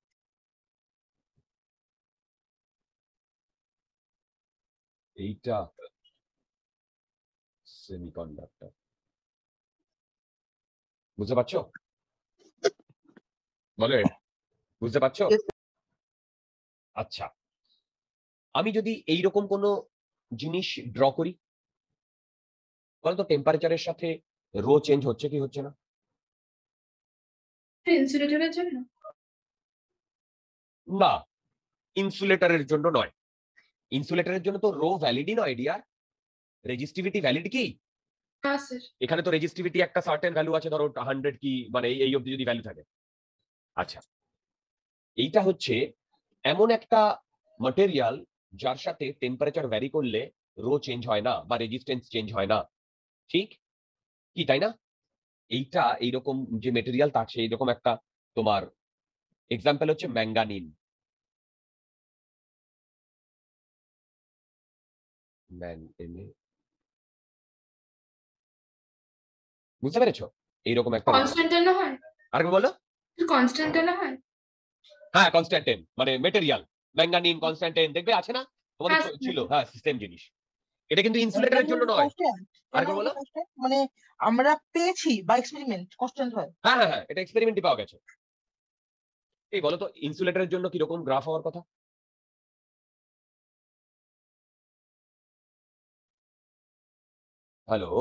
এইটা সেমিকন্ডাক্টর বুঝতে পারছো বলে বুঝতে পারছো আচ্ছা আমি যদি এই রকম কোনো জিনিস ড্র করি বলতো টেম্পারেচারের সাথে রো চেঞ্জ হচ্ছে কি হচ্ছে না ইনসুলেটরের জন্য না ইনসুলেটরের জন্য নয় ইনসুলেটরের জন্য তো রো ভ্যালিডই নয় ডিয়ার রেজিস্টিভিটি ভ্যালিড কি এখানে তো রেজিস্টিভিটি একটা সার্টেন ভ্যালু আছে ধরো হান্ড্রেড কি মানে এই অবধি যদি ভ্যালু থাকে আচ্ছা এইটা হচ্ছে এমন একটা মাটেরিয়াল যার সাথে টেম্পারেচার ভ্যারি করলে রো চেঞ্জ হয় না বা রেজিস্ট্যান্স চেঞ্জ হয় না ঠিক কি তাই না এইটা এইরকম যে মেটেরিয়াল তার সেই রকম একটা তোমার এক্সাম্পল হচ্ছে ম্যাঙ্গানিন বুঝতে পেরেছ এইরকম একটা কনস্ট্যান্ট হয় আর বলো কনস্ট্যান্ট হয় হ্যাঁ কনস্ট্যান্টেন মানে মেটেরিয়াল ম্যাঙ্গানিন কনস্ট্যান্টেন দেখবে আছে না তোমাদের ছিল হ্যাঁ সিস্টেম জিনিস এটা কিন্তু ইনসুলেটরের জন্য নয় আর কি বলো মানে আমরা পেয়েছি বা এক্সপেরিমেন্ট কনস্ট্যান্ট হয় হ্যাঁ হ্যাঁ, হ্যাঁ এটা এক্সপেরিমেন্টই পাওয়া গেছে এই বলো তো ইনসুলেটরের জন্য কি রকম গ্রাফ হওয়ার কথা হ্যালো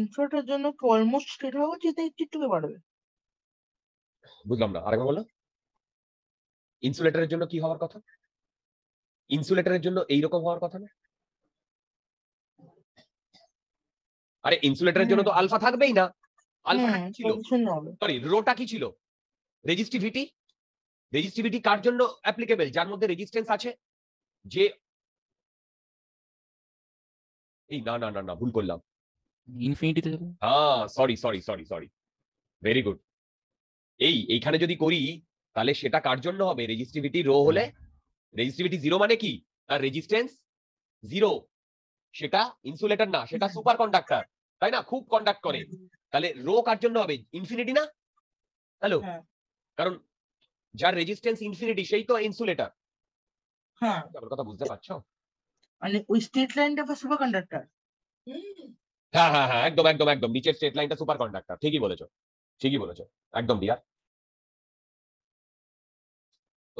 ইনসুলেটরের জন্য অলমোস্ট সেটা হচ্ছে একটু একটু বাড়বে বুঝলাম না আরেকবার বলো ইনসুলেটরের জন্য কি হওয়ার কথা ইনসুলেটরের জন্য এইরকম হওয়ার কথা না আরে ইনসুলেটরের জন্য তো আলফা হ্যাঁ। থাকবেই না হ্যাঁ, কার জন্য যার মধ্যে আছে যে এই না না না না ভুল করলাম sorry sorry sorry sorry very good এই যদি করি তাহলে সেটা কার জন্য হবে রেজিস্টিভিটি রো হলে রেজিস্টিভিটি জিরো মানে কি তার রেজিস্ট্যান্স জিরো সেটা ইনসুলেটর না সেটা সুপার কন্ডাক্টর তাই না খুব কন্ডাক্ট করে তাহলে রো কার জন্য হবে ইনফিনিটি না হ্যালো কারণ যার রেজিস্ট্যান্স ইনফিনিটি সেই তো ইনসুলেটর হ্যাঁ কথা বুঝতে পারছো মানে ওই স্টেট লাইনটা সুপার কন্ডাক্টর হ্যাঁ হ্যাঁ হ্যাঁ একদম একদম একদম নিচের স্টেট লাইনটা সুপার কন্ডাক্টর ঠিকই বলেছো ঠিকই বলেছো একদম বিয়ার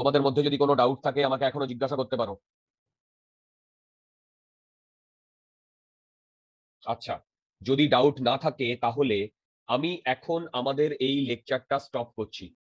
তোমাদের মধ্যে যদি কোনো ডাউট থাকে আমাকে এখনো জিজ্ঞাসা করতে পারো আচ্ছা যদি ডাউট না থাকে তাহলে আমি এখন আমাদের এই লেকচারটা স্টপ করছি